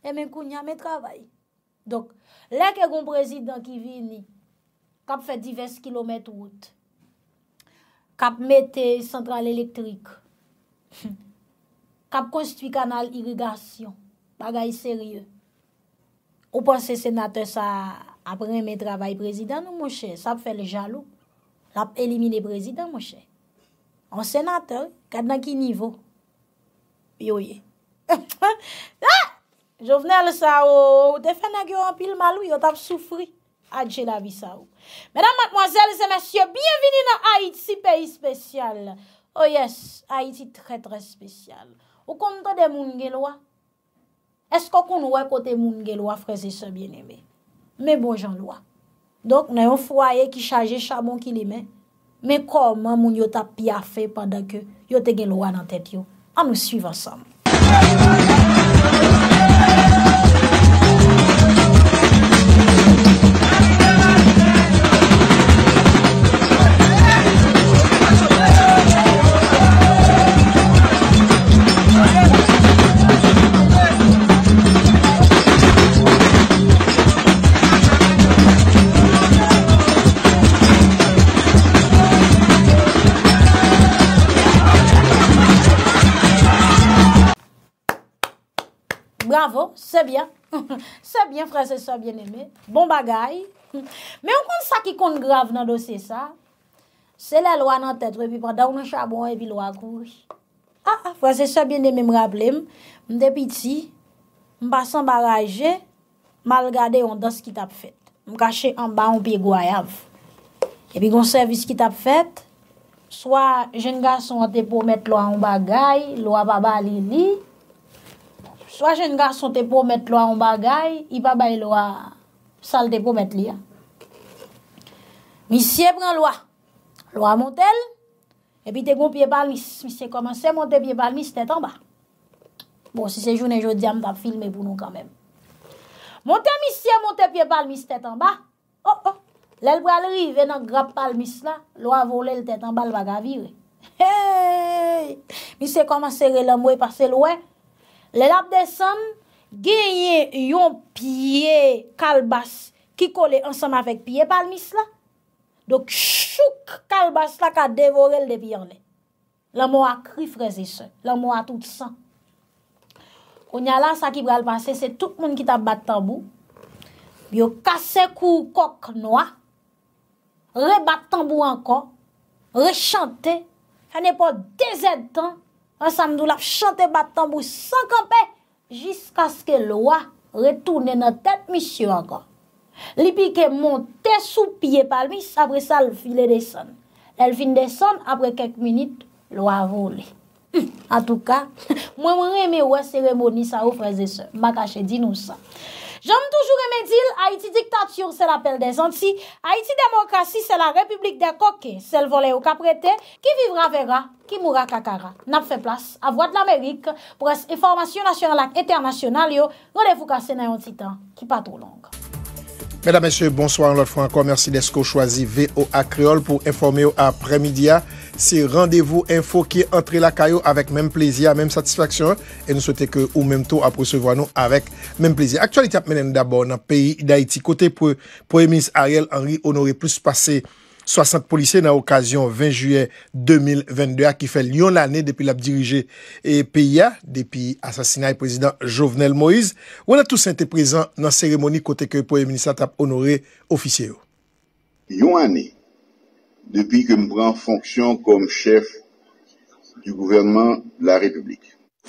Emen eh, kon, yame travay? Lè ke goun prezident ki vini Kap fè divers kilometre wout Kap metè Sentral elektrik Kap konstuit kanal Irrigasyon Bagay serye Ou pan se senatè sa Apre mè travay prezident ou monshe Sa fè le jalou Rap elimine prezident monshe An senatè, kat nan ki nivou Pyo ye Ha ha ha Jovenel sa ou, te fè nagyo anpil malou, yot ap soufri. Adje la vi sa ou. Mèdam matmoazèl, se mèsyè, biyevini nan Haïti, peyi spèsyal. O oh yes, Haïti trè trè spèsyal. Ou konta de moun gèloua? Esko kon wè kote moun gèloua freze se bienemè? Mè bon jan loua. Donk nou yon fwa ye ki chaje chabon ki nemè? Mè kom moun yot ap piafè padak yo te gèloua nan tèt yo? An nou suiv ansamou. Se byan, se byan frasesor byen eme, bon bagay. Ah, ah, me yon kont sa ki kont grav nan dosye sa. Se la lwa nan tetre, epi pa da w nan chabon epi lwa kous. A, a, frasesor byen eme m raplem, m depi ti, m basan baraje, mal gade yon dos ki tap fet. M kache yon ba yon pi gwa yav. Epi yon servis ki tap fet, swa jen gaso an te pou met lwa yon bagay, lwa baba li li... Toa jen gason te pou met lwa an bagay, i pa bay lwa sal te pou met li ya. Misye pran lwa, lwa montel, epi te goun pie palmis. Misye komanse, monte pie palmis, tetan ba. Bon, si se jounen jodi, am va filme pou nou kanmem. Monte misye, monte pie palmis, tetan ba. Oh, oh, lèl bralri, vè nan grap palmis la, lwa vole l tetan bal baga vire. Misye komanse, lèl amwe e pase lwa, Le lap de san, geye yon piye kalbase ki kole ansanman fek piye palmis la. Dok chouk kalbase la ka devorel de piye ane. Lan mou a krifreze se, lan mou a tout san. O nyalan sa ki bre alpase, se tout moun ki tab bat tambou. Yo kase kou kok noa, re bat tambou anko, re chante, ane po dezen tan. A sa mdou la f chante bat tambou sankanpe, jisk aske lwa retoune nan tet misyo anka. Lipi ke monte sou piye pal mis, apre sa l vile deson. El vile deson, apre kek minute, lwa vole. A tou ka, <laughs> mwen mwen reme wè seremoni sa ou freze se. Mbakache, di nou sa. Jom toujou remedil, Haïti diktatur se la pel de zanti, Haïti demokrasi se la republik de koke, sel vole ou kaprete, ki vivra vera, ki moura kakara. Nap fe plas, avwad l'Amerik, pwes informasyon nasyonal ak eternasyonalyo, wade fou kase nan yon titan ki patou long. Mèdam mèsyè, bonsoy an lòt fwa an komersi desko chwazi VO Akriol pou informe ou apremidya. Se randevou info ki entre la kayo avèk mèm plezi, mèm satisfaksyon e nou souwete ke ou mèm tou ap resevo anou avèk mèm plezi. Aktualite ap menè nou d'abò nan peyi d'Haïti. Kote pou Premier Ministre Ariel Henry, onore plus pase 60 polisè nan okasyon 20 juyè 2022 ki fèl yon anè depi l'ap dirije e peyi a depi asasina e prezident Jovenel Moïse. Wè nan tous ente prezant nan seremoni kote ke Premier Ministre atap onore ofisye yo. Yon anè depi kem bran fonksyon kom chèf du gouvernement la republik.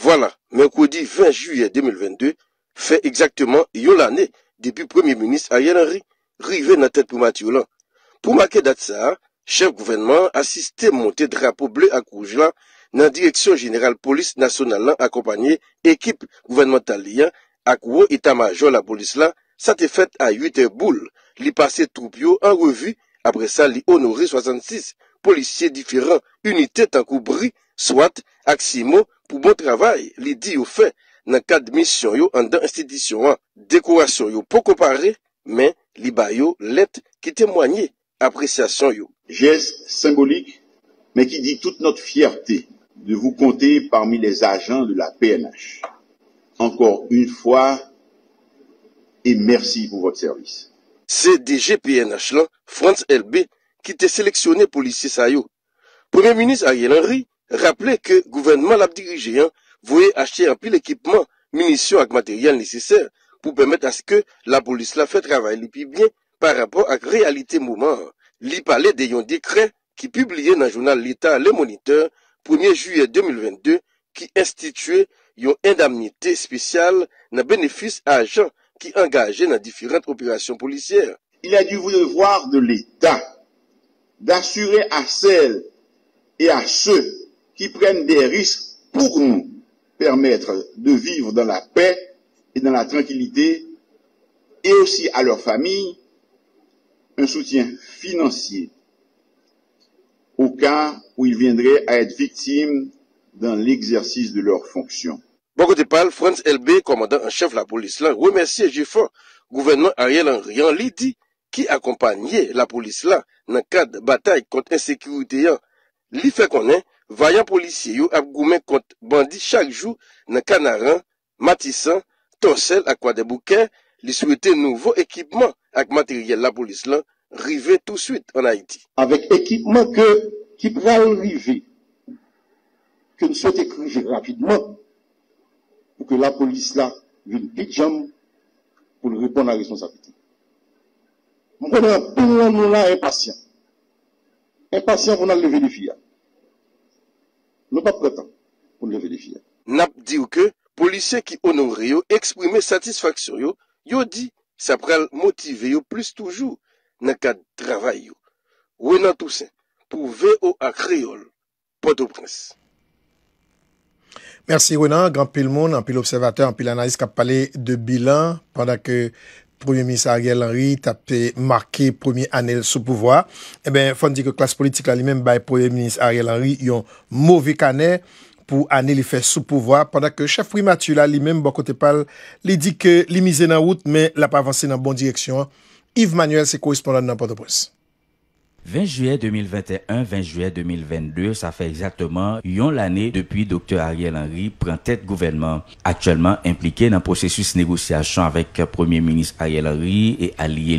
Voilà, mèkoudi 20 juyè 2022 fè exactement yon l'année depi premier-ministre Ayen Henry rive nan tèd pou mati yon lan. Pou makè dat sa, chèf gouvernement asiste montè drapeau blè akouj lan nan direksyon general polis nasyonal lan akompanyè ekip gouvernemental liyan akouj etan majon la polis lan sate fèt a yote boul li pase troubio an revu Apre sa li honori 66 polisye diferant unitet an koubri, swat aksimo pou bon travay li di yo fin nan kad misyon yo an dan institisyon an. Dekorasyon yo pou kopare, men li bayo let ki temwanyi apresyasyon yo. Jez singolik, men ki di tout not fierté de vou konte parmi les ajan de la PNH. Ankor un fwa, e mersi pou vot servis. Se de GPNH lan, France LB, ki te seleksyonne polisi sa yo. Premier ministre Ariel Henry rappele ke gouvernement la dirige yon voye achete an pi l'ekipman munisyon ak materyal nisise pou pemet aske la polis la fe travaye li pi bien par rapport ak realite mouman. Li pale de yon dekre ki publie nan jounal l'Etat le moniteur 1er juye 2022 ki institue yon endamnite spesyal na benefis a ajan qui dans différentes opérations policières. Il a du devoir de l'État d'assurer à celles et à ceux qui prennent des risques pour nous permettre de vivre dans la paix et dans la tranquillité et aussi à leurs familles un soutien financier au cas où ils viendraient à être victimes dans l'exercice de leurs fonctions. Fonkote pal, Frans LB, komandant en chef la polis lan, remersi e jifon. Gouvenman Ariel Henryan li di ki akompanye la polis lan nan kad batay kont ensekirite yan. Li fe konen, vayan polisye yo ap goumen kont bandi chak jou nan kanaran, matisan, tonsel akwa de bouken li souwete nouvo ekipman ak materyel la polis lan rive tout suite an Haiti. Avèk ekipman ki pran rive, ke nou souwete rive rapidman, Ou ke la polis la vin pijan pou l repon nan responsabilite. Mwen konon, pou l an moun la impasyan. Impasyan pou nan l lèvèlifiyan. Mwen pa prètan pou l lèvèlifiyan. Nap di ou ke, polise ki onore yo, eksprime satisfaksyon yo, yo di sa pral motive yo plus toujou nan kad travay yo. Wè nan tousen, pou ve ou ak reol, poto pres. Mersi Renan, Granpil Moun, anpi l'observateur, anpi l'analise kap pale de bilan pandan ke Premier Ministre Ariel Henry tapte marke Premier Anel sou pouvoi. E eh ben fon di ke klas politik la li menm bay Premier Ministre Ariel Henry yon mouvi kane pou Anel li fe sou pouvoi pandan ke Chef Rui bon Mathieu la li menm bon kote pal li di ke li mize nan wout men la pa avanse nan bon direksyon. Yves Manuel se korespondan nan Port-au-Presse. 20 juillet 2021, 20 juillet 2022, ça fait exactement une année depuis Dr. Ariel Henry prend tête gouvernement. Actuellement impliqué dans le processus de négociation avec Premier ministre Ariel Henry et Ali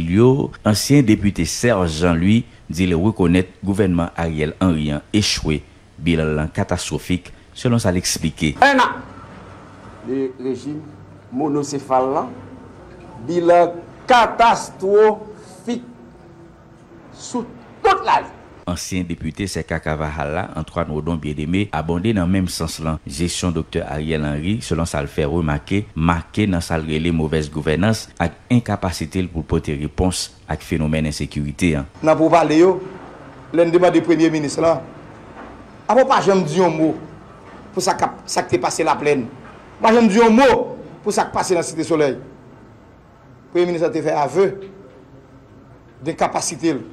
ancien député Serge Jean-Louis dit le reconnaître gouvernement Ariel Henry échoué, bilan catastrophique, selon ça l'expliquer. Un an, le régime monocéphale, bilan catastrophique, sous Ansyen depute Seca Kavahalla, antwa nou don biye deme, abonde nan mèm sens lan. Gèsyon Dr. Ariel Henry selon sa l fè remakè, makè nan sa l relè mouvès gouvenans ak inkapasite l pou pote ripons ak fenomen insèkürite. Nan pou pale yo, lèn dema de premier ministre ah, bon, la, apò pa jèm diyon mou pou sa kte pase la plène. Ma jèm diyon mou pou sa kte pase la site soleil. Premier ministre a te fè ave de kapasite l.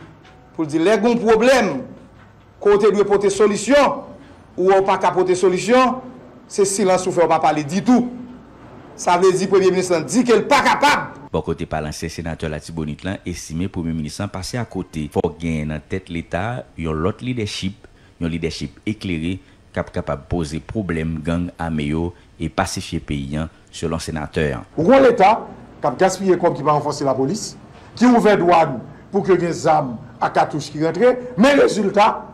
pou di legon problem kote dwe pote solisyon ou ou pa ka pote solisyon se silan soufer pa pale di tou sa vè di premier ministre an di ke l pa kapab Bon kote palan se senatör la tibou nitlan esime premier ministre an pase a kote fò gen nan tèt l'Etat yon lot leadership yon leadership ekleri kap kapab pose problem gang ameyo e pasifi peyyan selon senatör Rou l'Etat kap gaspille kom ki pa renfonse la polis ki ouve douan pou ke gen zam akatouche ki rentre, men rezultat,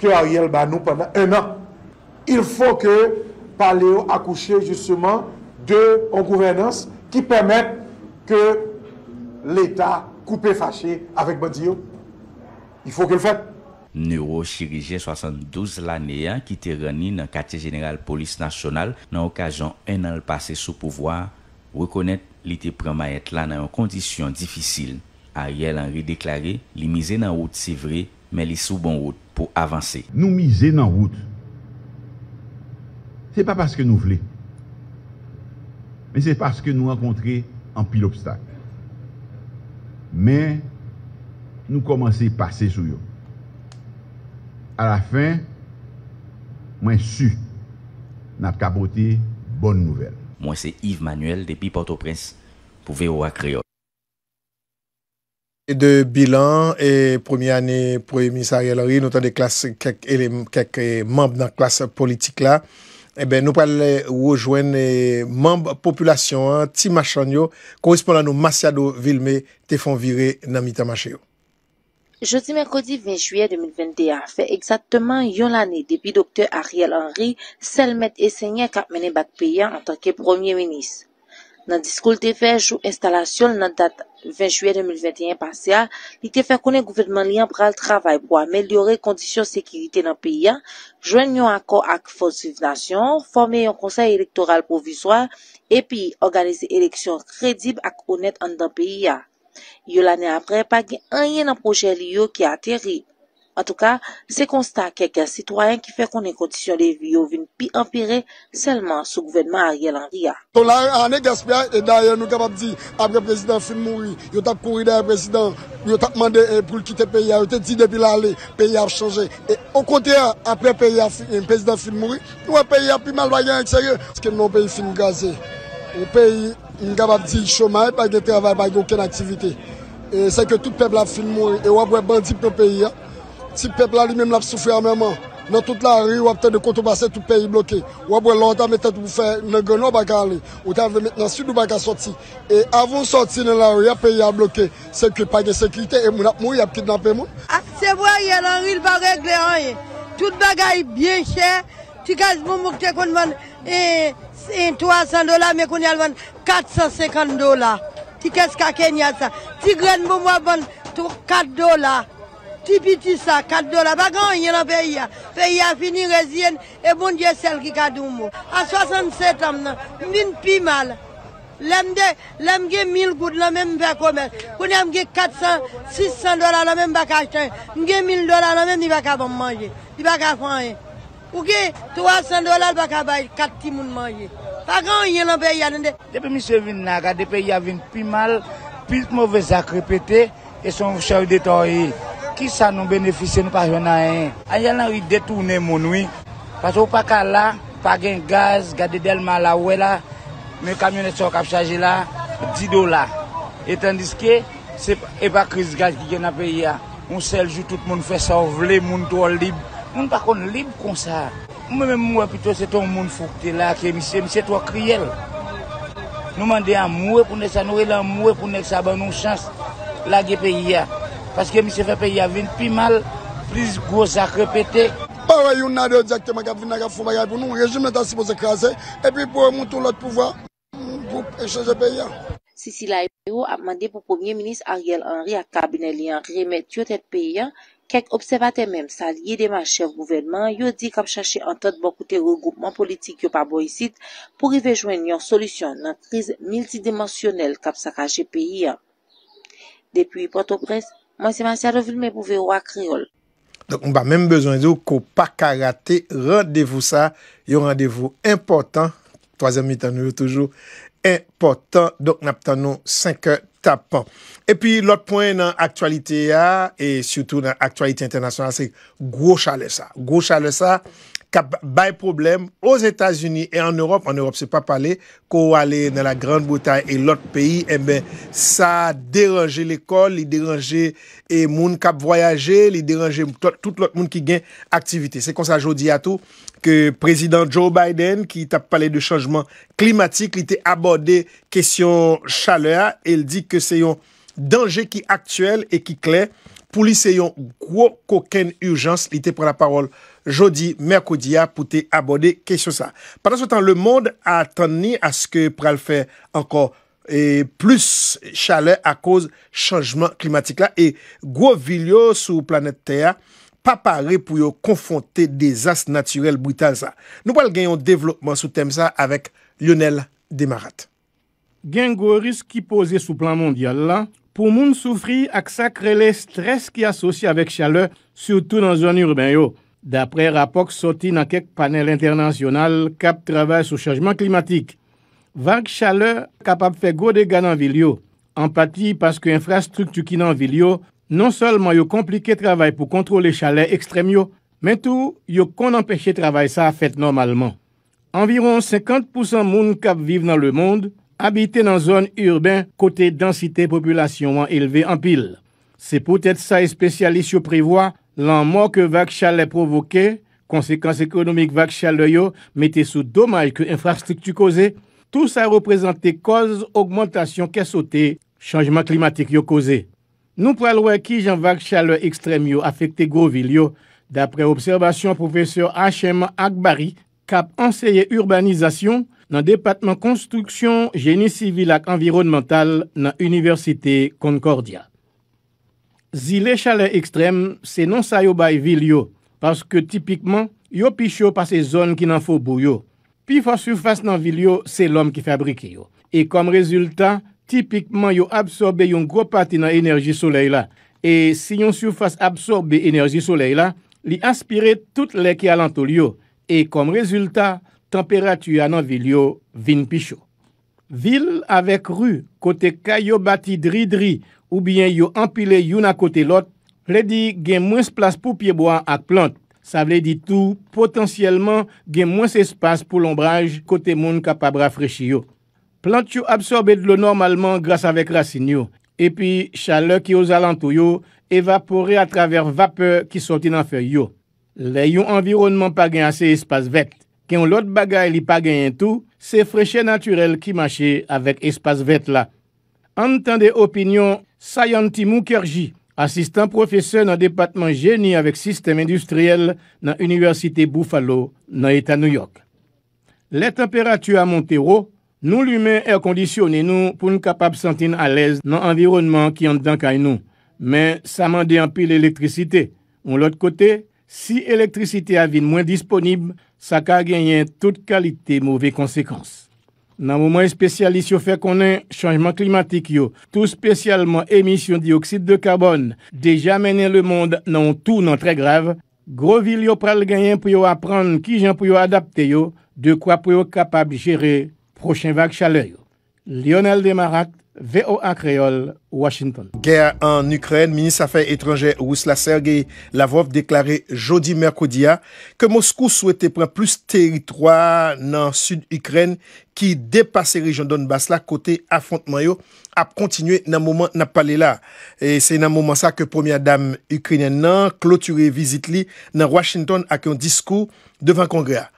ki a ouyel banou pandan en an. Il fò ke paleo akouche jistouman de onkouvenans ki pèmèp ke l'Etat koupe faché avèk bandi yo. Il fò ke l'fèp. Neurochirige 72 l'anéan ki te reni nan kate general polis nasyonal nan okajon en an l'pase sou pouvoi rekonèt li te prema et lan nan yon kondisyon difisil. Ariel Henry deklare, li mize nan wout se vre, men li sou bon wout pou avanse. Nou mize nan wout, se pa paske nou vle, men se paske nou akontre an pi l'obstacle. Men nou komanse pase sou yo. A la fin, mwen su nat kabote bon nouvel. Mwen se Yves Manuel, depi Port-au-Prince, pou Veo a Creole. De bilan, premier ane, premier ministre Ariel Henry, nou tan de klas, kek membre nan klas politik la, eh nou pal wou jwen membre, populasyon, ti machanyo, korispon an nou masyado vilme, te fon vire nan mitamache yo. Joti Merkodi 20 Juye 2021, fe ekzatman yon l ane, debi doktor Ariel Henry, selmet esenye kap mene bakpeyan an tanke premier menis. Nan diskoul te fej ou instalasyon nan dat 20 juye 2021 pasè a, li te fè konen gouvedman li an pral travay pou ameliorè kondisyon sekilite nan peyi a, jwen yon akor ak fosifnasyon, fòmè yon konsey elektoral provisoar, epi organize eleksyon kredib ak onet an dan peyi a. Yon lani apre, pa gen anyen nan projè li yo ki a teri. An tou ka, se konsta keke sitwoyen ki fe konen kondisyon de viyo vin pi empire selman sou gouvenman Ariel Andria. Ton la ane gaspia, e dayan nou kapap di, apre prezident fin mouri, yo tap kouride eh, a prezident, yo tap mande pou l'kite peyi a, yo te di debi lale, peyi a ap chanje. E o kote a, apre peyi a, prezident fin mouri, nou a peyi a pi malbayan ek seryo. Se ke nou peyi fin gazi, ou peyi nou kapap di chomay pake de travay pake ouken aktivite, se ke tout pebl ap fin mouri, e wapwe bandi pou peyi a. petit peuple là lui-même l'a souffert en même temps. Dans toute la rue, on a peut-être de contrebasser tout le pays bloqué. Ou après longtemps, mais peut-être pour faire un grand nombre de aller. Ou t'avais maintenant sud ou pas sorti. Et avant de sortir dans la rue, le pays a bloqué. C'est que pas de sécurité et mon amour, il a kidnappé moi. Ah, c'est vrai, il y a la rue, il va régler rien. Tout le bagaille bien cher. Tu gagnes mon mot que tu 300 dollars, mais qu'on y a 450 dollars. Tu qu'est-ce qu'à Kenya ça? Tu gagnes mon mot 4 dollars. Tipi ti sa, kat dola, bakan yon yon peyi ya. Peyi ya fini rezien, e bondye sel ki kadoumou. A 67 am nan, mwen vin pi mal. Lem de, lem gen mil kout nan men mwen pa komes. Kounen mwen gen 400, 600 dola nan men baka chen. Mwen gen 1000 dola nan men, ni baka pou bon manje. Ni baka fanyen. Ou gen 300 dola nan baka baye, kat ti moun manje. Bakan yon yon peyi ya nan de. Depi mwen se vin nan, depe yon vin pi mal, pil mwen ve sakripete, e son chanv detoye. Ki sa nou benefise nou pa jwena en? An jan lan ri detounen moun wè. Pas wè pa ka la, pa gen gaz, gade del ma la wè e la, mè kamyonet so kapchaje la, di do la. Etan diske, se e pa kriz gaz ki gen apè ya. Moun seljou, tout moun fè sa ovle, moun tou wè lib. Moun pa kon lib kon sa. Mwen mwen mou apitou se ton moun fokte la, ki mise mise tou wè kriye. Nou mwen de an mou, pou ne sa nou, nou mwen mou, pou ne sa ban nou chans, la gen pe yè. Paske mi se fe pe ya vin, pi mal, plis gwo sa repete. Parwa yon nade yon diakte magap vin nagap foun magap pou nou rejim neta si pou se kase, epi pou e moun tou lot pouva pou echeje pe ya. Sisi la epe yo, ap mande pou poumye minis Ariel Henry ak kabine li an remet yon te pe ya, kek observate men, sal ye deman chev gouvenman, yon di kap chache an tante bokou te regoupman politik yo pa bo yisit pou rivejwen yon solusyon nan kriz multidimensionel kap sa kaje pe ya. Depi Port-au-Bresse, Mwen semanse a revil me pou ve ou a kriol. Donk mba menm bezon yo kou pa karate, randevou sa, yo randevou impotant, toazen mi tanou yo toujou, impotant, donk nap tanou 5 tapon. E pi lot pwen nan aktualite ya, ah, e soutou nan aktualite internasyonale, se gro chale sa, gro chale sa, kap bay problem os Etats-Unis e an Europe, an Europe se pa pale, ko wale nan la Grande-Bretagne e lot peyi, e ben sa deranje l'ekol, li deranje e moun kap voyaje, li deranje tout lot moun ki gen aktivite. Se konsajo di ato ke prezident Joe Biden ki tap pale de chanjman klimatik, li te abode kesyon chalea, el di ke seyon danje ki aktuel e ki kler, pou li seyon kwo koken urjans, li te pre la parol moun. jeudi, mercredi, ah, pour aborder question ça. Pendant ce temps, le monde a attendu à ce que pral faire encore et plus chaleur à cause changement climatique là et gros vilio sur planète Terre pas paré pour confronter désastre naturel brutal ça. Nous pral gagner un développement sous thème ça avec Lionel Demarat. Gen risque qui posé sous plan mondial là pour moun souffrir avec sacré le stress qui associé avec chaleur surtout dans zone urbaine Dapre rapok soti nan kek panel internasyonal, kap trabay sou chanjman klimatik. Vak chaleur kapap fe gode gan an vil yo. An pati paske infrastruktu ki nan vil yo, non solman yo komplike trabay pou kontrole chaleur ekstrem yo, men tou yo kon an peche trabay sa fet normalman. Environ 50% moun kap vive nan le moun, abite nan zon urbèn kote densite populasyon an elve an pil. Se pote tsa e spesyalis yo privwa, Lanman ke vak chalè provoke, konsekans ekonomik vak chalè yo mette sou domaj ke infrastruktu koze, tout sa reprezentè koz augmentation kesote chanjman klimatik yo koze. Nou pral wè ki jan vak chalè ekstrem yo afekte govil yo, dapre observasyon professeur H.M. Akbari, kap ansèye urbanizasyon nan Depatman Konstruksyon Geni Sivilak Environnemental nan Universite Concordia. Zi le chale ekstrem, se non sa yo bay vil yo, paske tipikman, yo pisho pa se zon ki nan fo bou yo. Pi fwa soufas nan vil yo, se lom ki fabrike yo. E kom rezultat, tipikman yo absorbe yon gro pati nan enerji soley la. E si yon soufas absorbe enerji soley la, li aspire tout le ki alantol yo. E kom rezultat, temperatuyan nan vil yo vin pisho. Vil avek ru, kote ka yo bati dri-dri ou bien yo empile yon akote lot, ple di gen mwens plas pou pieboan ak plant. Sa vle di tou, potensyelman gen mwens espas pou lombraj kote moun kapab rafreshi yo. Plant yo absorbe dlo normalman gras avek rasin yo. Epi, chale ki yo zalantou yo, evapore a traver vapeur ki soti nan feyo yo. Le yon environman pa gen ase espas vet. Ken lout bagay li pa gen yon tou, Se freche naturel ki mache avek espase vet la. Antande opinyon Sayanti Moukerji, asistan profeseur nan depatman geni avek sistem industriel nan Universite Buffalo nan Eta New York. Le temperatu a Montero, nou lume air kondisyon e nou pou n kapab sentin alez nan environman ki an dan kay nou. Men sa mande an pil elektrisite. Ou lot kote? Si elektrisite avine mwen disponib, sa ka genyen tout kalite mouve konsekans. Nan mou mwen spesyalis yo fe konen chanjman klimatik yo, tou spesyalman emisyon dioksid de karbon, deja menen le moun nan tout nan tre grav, grovil yo pral genyen pou yo apran ki jan pou yo adapte yo, de kwa pou yo kapab jere prochen vak chale yo. Lionel Demarraque, VOA Kreyol, Washington. Ger an Ukren, Ministre Afay Etranje Rusla Sergei Lavrov deklare jodi-merkodi ya ke Moskou souete pren plus teritroi nan sud Ukren ki depase region Donbass la kote afrontman yo ap kontinue nan mouman nap pale la. E se nan mouman sa ke Premier Dam Ukren nan kloture vizit li nan Washington ak yon diskou devan kongrea.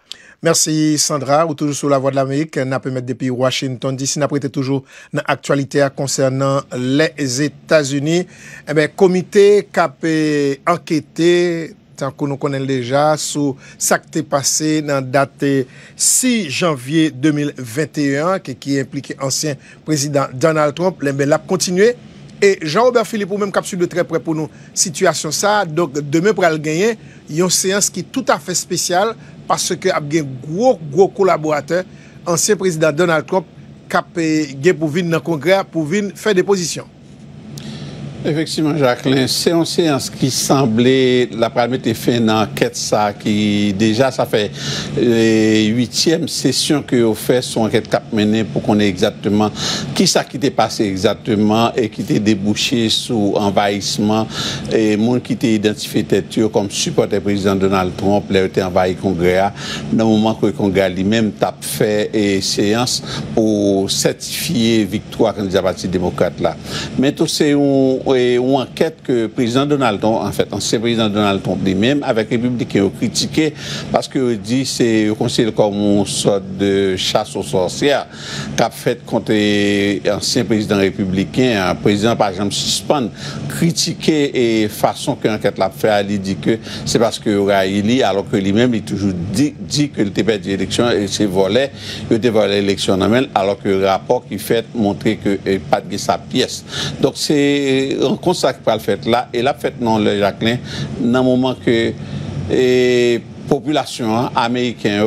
Mersi Sandra, ou toujou sou la voie de l'Amerik, na pe met depi Washington, disi na prete toujou nan aktualite a koncernan les Etats-Unis. Ebe eh komite kap enkete, tan konon konen deja, sou sakte pase nan date 6 janvye 2021, ki implike ansyen prezident Donald Trump, lembe lap kontinue. E Jean-Aubert Philippe ou menm kapsu de tre pre pou nou situasyon sa, donk deme pre al genyen. yon seans ki tout afe spesyal paske ap gen gwo gwo kolaborate ansyen prezident Donald Trump kap gen pou vin nan kongre pou vin fe depozisyon. Effectivement, Jacqueline, c'est une séance qui semblait, la première était faite dans enquête ça, qui déjà, ça fait euh, huitième session que vous fait son enquête cap menée pour qu'on ait exactement qui ça qui était passé exactement et qui était débouché sous envahissement et monde qui était identifié comme supporter président Donald Trump, là, était envahi congrès, hein. dans le moment que le congrès lui-même tape fait et séance pour certifier victoire candidat parti démocrate là. Mais tout c'est un et une enquête que le président Donald Trump, en fait, ancien président Donald Trump lui-même, avec les républicains, ont critiqué parce que dit que c'est le comme une sorte de chasse aux sorcières qu'a fait contre l'ancien président républicain, un hein. président par exemple suspend critiquer et façon que l'enquête l'a fait, il dit que c'est parce que Raïli alors que lui-même, il toujours dit, dit que le perdu l'élection et c'est volé, il était volé l'élection alors que le rapport qui fait montrer que eh, pas de sa pièce. Donc c'est an konsak pa l fèt la, e l ap fèt nan l Jacques Lé, nan mouman ke e, populasyon Amerikèn,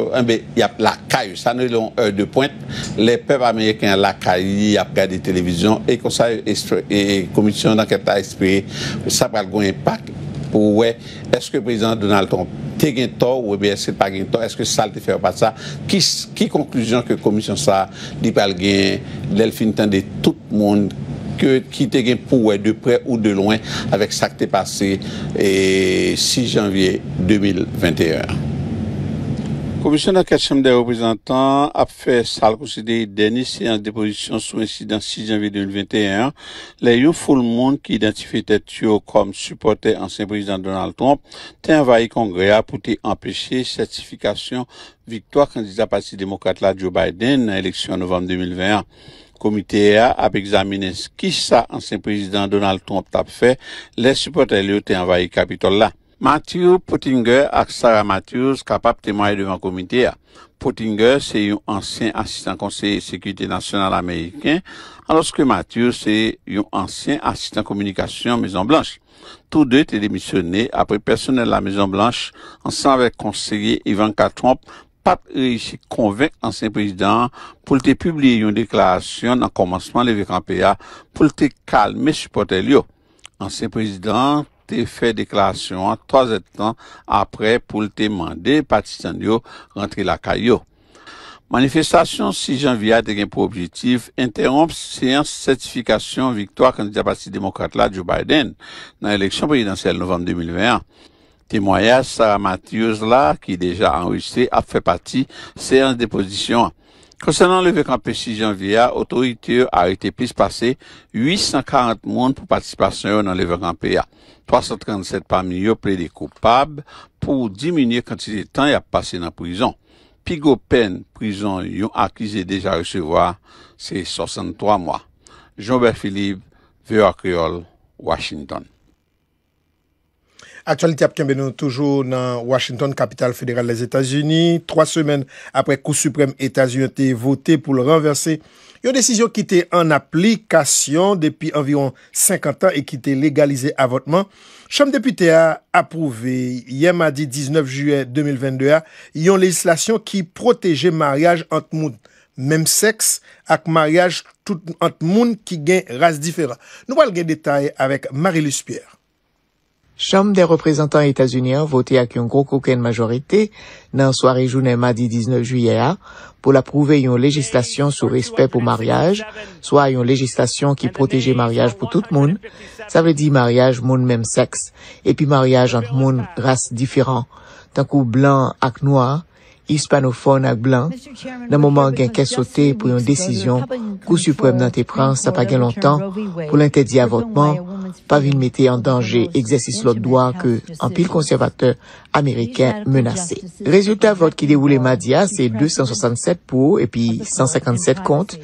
y ap la kay, sa nou y lon e de point, le pev Amerikèn la kay, ap kè di televizyon, e konsak e, e komisyon dan kèta espri, sa pral gwen pak, ou we, eske prezident Donald Trump te gen to, ou we, eske pa gen to, eske sa l te fèr pa sa, ki konklyon ke komisyon sa, li pral gen, l el finitande, tout moun, que, qui te pour être de près ou de loin avec ça qui t'est passé et 6 janvier 2021. commission des représentants a fait ça le ça konside deni seyans déposition sur incident 6 janvier 2021. Les yeux monde qui monde qui comme supporter supporter président Donald Trump te Congrès pour pou la certification victoire candidat kandida pati démocrate la Joe Biden l'élection en novembre 2021. Komite a ap examine skisa ansen prezident Donald Trump tap fe, le supporte li ou te anvaye kapitol la. Matthew Pottinger ak Sara Matthews kapap temoye devan komite a. Pottinger se yon ansen asistan konseye sekwite nasyonal Ameriken, aloske Matthews se yon ansen asistan komunikasyon Mezon Blanche. Tout de te demisyone apre personel la Mezon Blanche ansen avek konseye Ivanka Trump Pat reishi konvenk ansen prezident pou lte publie yon deklarasyon nan komanseman le vekran PA pou lte kalme chupote liyo. Ansen prezident te fe deklarasyon an 3 etan apre pou lte mande patisyen liyo rentre la kayo. Manifestasyon 6 janvye a te gen pou objitif interomp se yon sertifikasyon viktwa kandida patisyen demokrate la Joe Biden nan eleksyon prezidentsel novem 2021. Témoignage Sarah Matthews là, qui est déjà enregistré, a fait partie séance de déposition. Concernant le en 6 janvier, autorité a été plus passé 840 monde pour participation dans le PA. 337 parmi eux des coupables pour diminuer quand quantité de temps y a passé dans la prison. Pigo peine prison yon accusé déjà recevoir, c'est 63 mois. Jean-Bert Philippe, VOA Creole, Washington. Aktualite ap kèmbe nou toujou nan Washington, kapital fèderal les Etats-Unis. Trois semen apre kou suprèm Etats-Unis te votè pou lò renversè. Yon desisyon ki te an aplikasyon depi anviron 50 an e ki te legalize avotman. Chame deputè a approuvé yèm a di 19 juè 2022. Yon legislasyon ki proteje mariage ant moun mèm seks ak mariage tout ant moun ki gen rase diferan. Nou wal gen detay avèk Marie-Luce Pierre. Chame de reprezentant Etasunyan vote ak yon grokoken majorete nan sware jounen ma di 19 juyea pou la prouve yon legislasyon sou respe pou maryaj, swa yon legislasyon ki proteje maryaj pou tout moun, sa ve di maryaj moun menm seks, epi maryaj ant moun ras diferan, tankou blan ak noua, Hispanophone ak blan, nan mouman gen kesote pou yon desisyon kou suprem nan te pranse sa pa gen lontan pou lente di avotman pa vin mette an danje egzesis lot doa ke an pil konservateur. américains menacés. Résultat, vote qui déroulait Madia, c'est 267 pour et puis 157 contre.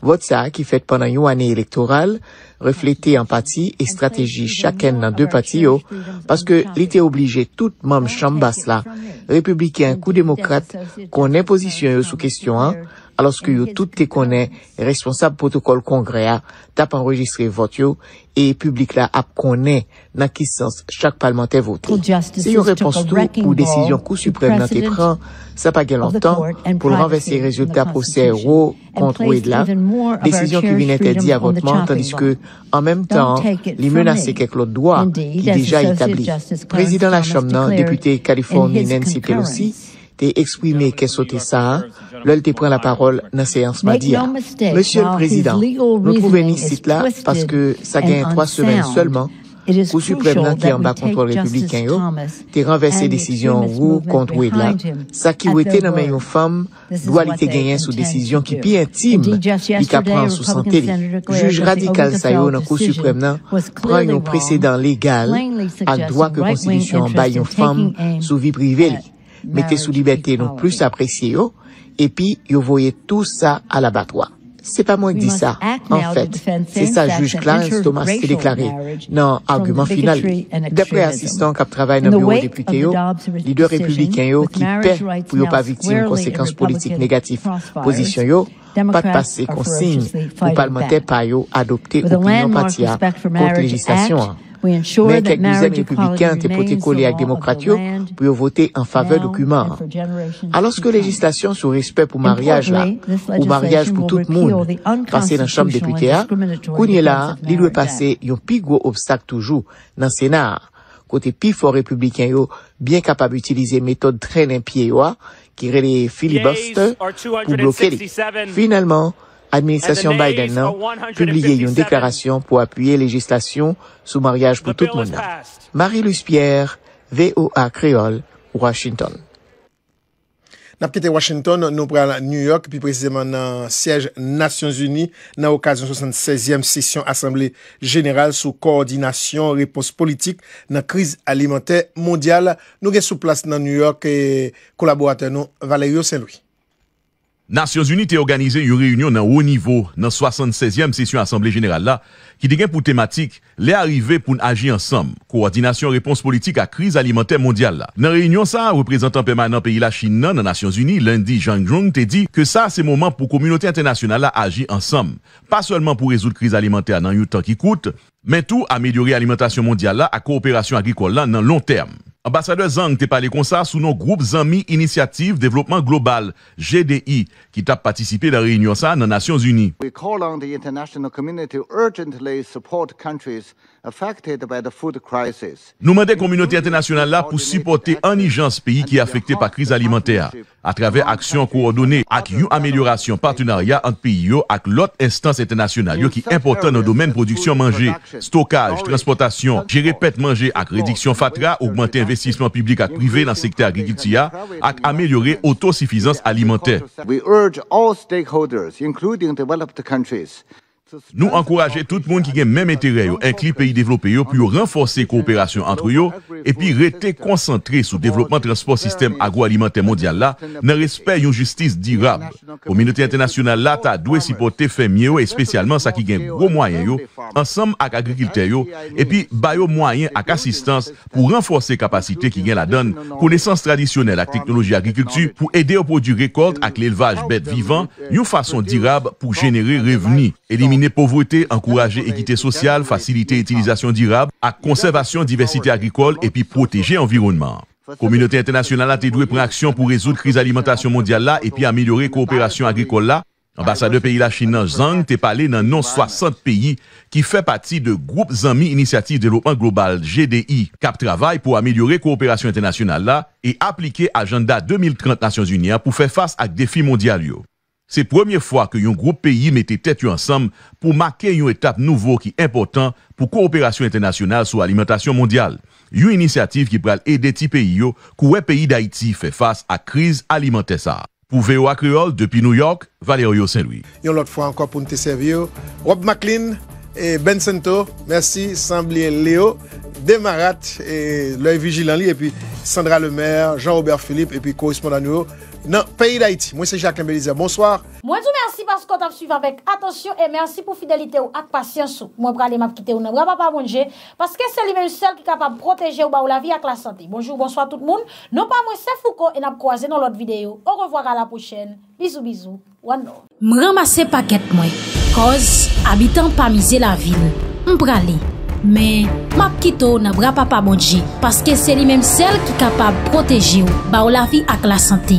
Vote ça qui fait pendant une année électorale, reflété en partie et stratégie chacun dans deux partis, oh, parce que était obligé tout membre chambasse là, républicain, coup démocrate, qu'on ait positionné sous question, hein. aloske yo tout te konen responsable protokol kongrea tap enregistre vot yo e publik la ap konen nan ki sens chak palmentè votè. Se yon repons tou pou desisyon kou suprèm nan te pran, sa pa gen lontan pou l'ranvesse rezultat pou se ro kont wèd la desisyon ki vin entedi avotman, tandis ke an menm tan li menase kek lot doa ki deja etabli. Prezident la cham nan, depute Kaliforni Nancy Pelosi, te eksprime kè sote sa, lòl te pren la parol nan seyans madia. Monsièl prezidant, nou trouveni sit la, paske sa gen yon 3 semen selemant, kou suprèm nan ki yon bak kontrol republikan yo, te renve sey desisyon wou kont wèd la. Sa ki wète nan men yon fam, lwa li te genyen sou desisyon ki pi intime, li ka pran sou santè li. Jouj radical sa yo nan kou suprèm nan, pran yon presèdant legal al doa ke konsidisyon bay yon fam sou vi priveli. mette sou libetè nou plus apresye yo, epi non, yo voye tout sa ala batwa. Se pa mwen di sa, an fèt, se sa juj klans Thomas se deklare nan argument final. Depre asistan kap travay nou mwen depute yo, li de republikan yo ki pe pou yo pa vitime konsekans politik negatif posisyon yo, pat pase konsigne pou palmente pa yo adopte ou pinon patia kont legislasyon an. Men kek nou zek republikan te pote kole ak demokratyo pou yo vote an fave dokuman. Aloske legislasyon sou respep pou mariage la, ou mariage pou tout moun, pase nan chanm deputea, kounye la, li lwe pase yon pi gwo obstak toujou nan senar. Kote pi for republikan yo, bien kapab utilize metode tren en pie yo a, ah, ki rele filibost pou blokeli. Finalman, Administrasyon Biden nan, publie yon deklarasyon pou apuye legislasyon sou maryaj pou tout moun nan. Marie-Louise Pierre, VOA Creole, Washington. Napkite Washington, nou pral New York, pi prezèman nan sièj Nations Unis, nan okazyon 76èm sisyon Assemblé Général sou koordinasyon repos politik nan kriz alimentè mondial. Nou gen sou plas nan New York, kolaboratè nou, Valerio Saint-Louis. Nasyons Uni te organize yon reyunyon nan wou nivou nan 76èm sisyon Assemblé Général la ki de gen pou tematik le arrive pou n'agi ansam, koordinasyon repons politik a kriz alimentè mondial la. Nan reyunyon sa, reprezentant pèman nan peyi la Chin nan, nan Nasyons Uni, lendi Zhang Zhong te di ke sa se moman pou komunote internasyonal la agi ansam, pa solman pou rezout kriz alimentè nan yon tan ki koute, men tou amelyori alimentasyon mondial la a kooperasyon agrikol lan nan lon term. Ambasadeur Zhang te pali konsa sou nou group ZANMI Initiative Développement Global, GDI, ki tap patisipe la réunion sa nan Nasyons Uni. Nouman de komunote internasyonal la pou suporte anijans peyi ki afekte pa kriz alimenter. A traver aksyon kou ordone ak yon amelyorasyon partenarya ant peyi yo ak lot instans internasyonal yo ki importan nan domen produksyon manje, stokaj, transportasyon, jerepet manje ak rediksyon fatra, augmante investisyon publik ak prive nan sekte agriditya ak amelyore otosifizans alimenter. Nou ankoraje tout moun ki gen menm entere yo, enkli peyi devlope yo, pou yo renforse kooperasyon antre yo, epi rete konsantre sou devlopman transport sistem agroalimenter mondial la, nan respè yon justice dirab. Komunite internasyonal la, ta dwe sipote fèmye yo, espesyalman sa ki gen gro mwayen yo, ansam ak agrikilte yo, epi bayo mwayen ak asistans pou renforse kapasite ki gen la don, kounesans tradisyonel ak teknoloji agrikultu, pou ede yo produ rekord ak l'elvaj bet vivan, yon fason dirab pou jenere reveni, elimine. Mene povrote, ankoraje ekite sosyal, fasilite etilizasyon dirab, ak konservasyon diversite agrikol, epi proteje environman. Komunite internasyonale te dwe pre aksyon pou rezout kriz alimentasyon mondial la, epi amelyore kooperasyon agrikol la. Ambassade peyi la Chinan Zhang te pale nan non 60 peyi ki fe pati de Groupe Zangmi Inisiatif de lopan global GDI. Kap travay pou amelyore kooperasyon internasyonale la, e aplike agenda 2030 Nasyons Unyen pou fe fase ak defi mondial yo. Se premier fwa ke yon groupe peyi mette tet yo ansam pou make yon etap nouvo ki important pou kooperasyon internasyonal sou alimentasyon mondyal. Yon inisiatif ki pral edeti peyi yo kou we peyi d'Haïti fè fas a kriz alimentè sa. Pou veyo akriol, depi New York, Valerio Saint-Louis. Yon lot fwa anko pou nte seve yo. Rob McLean, Ben Sento, Mersi, Samblien Leo, Demarat, Leu Vigilani, Sandra Lemaire, Jean-Robert Philippe, et puis correspondant nou yo. Nan, peyi da iti, mwen se Jacques Mbeleze, bonsoir Mwen zou mersi paskot ap suiv avèk Atensyon e mersi pou fidelite ou ak pasyansou Mwen brale m ap kite ou nan bra pa pa mounje Paske se li mèm sel ki kapab proteje ou ba ou la vi ak la sante Bonjour, bonsoir tout moun Non pa mwen se fouko e nap kouaze nou lot videyo Ou revoar a la pouchene Bizou bizou, wando M ramase paket mwen Koz, abitan pa mize la vil M brale, men, m ap kite ou nan bra pa pa mounje Paske se li mèm sel ki kapab proteje ou ba ou la vi ak la sante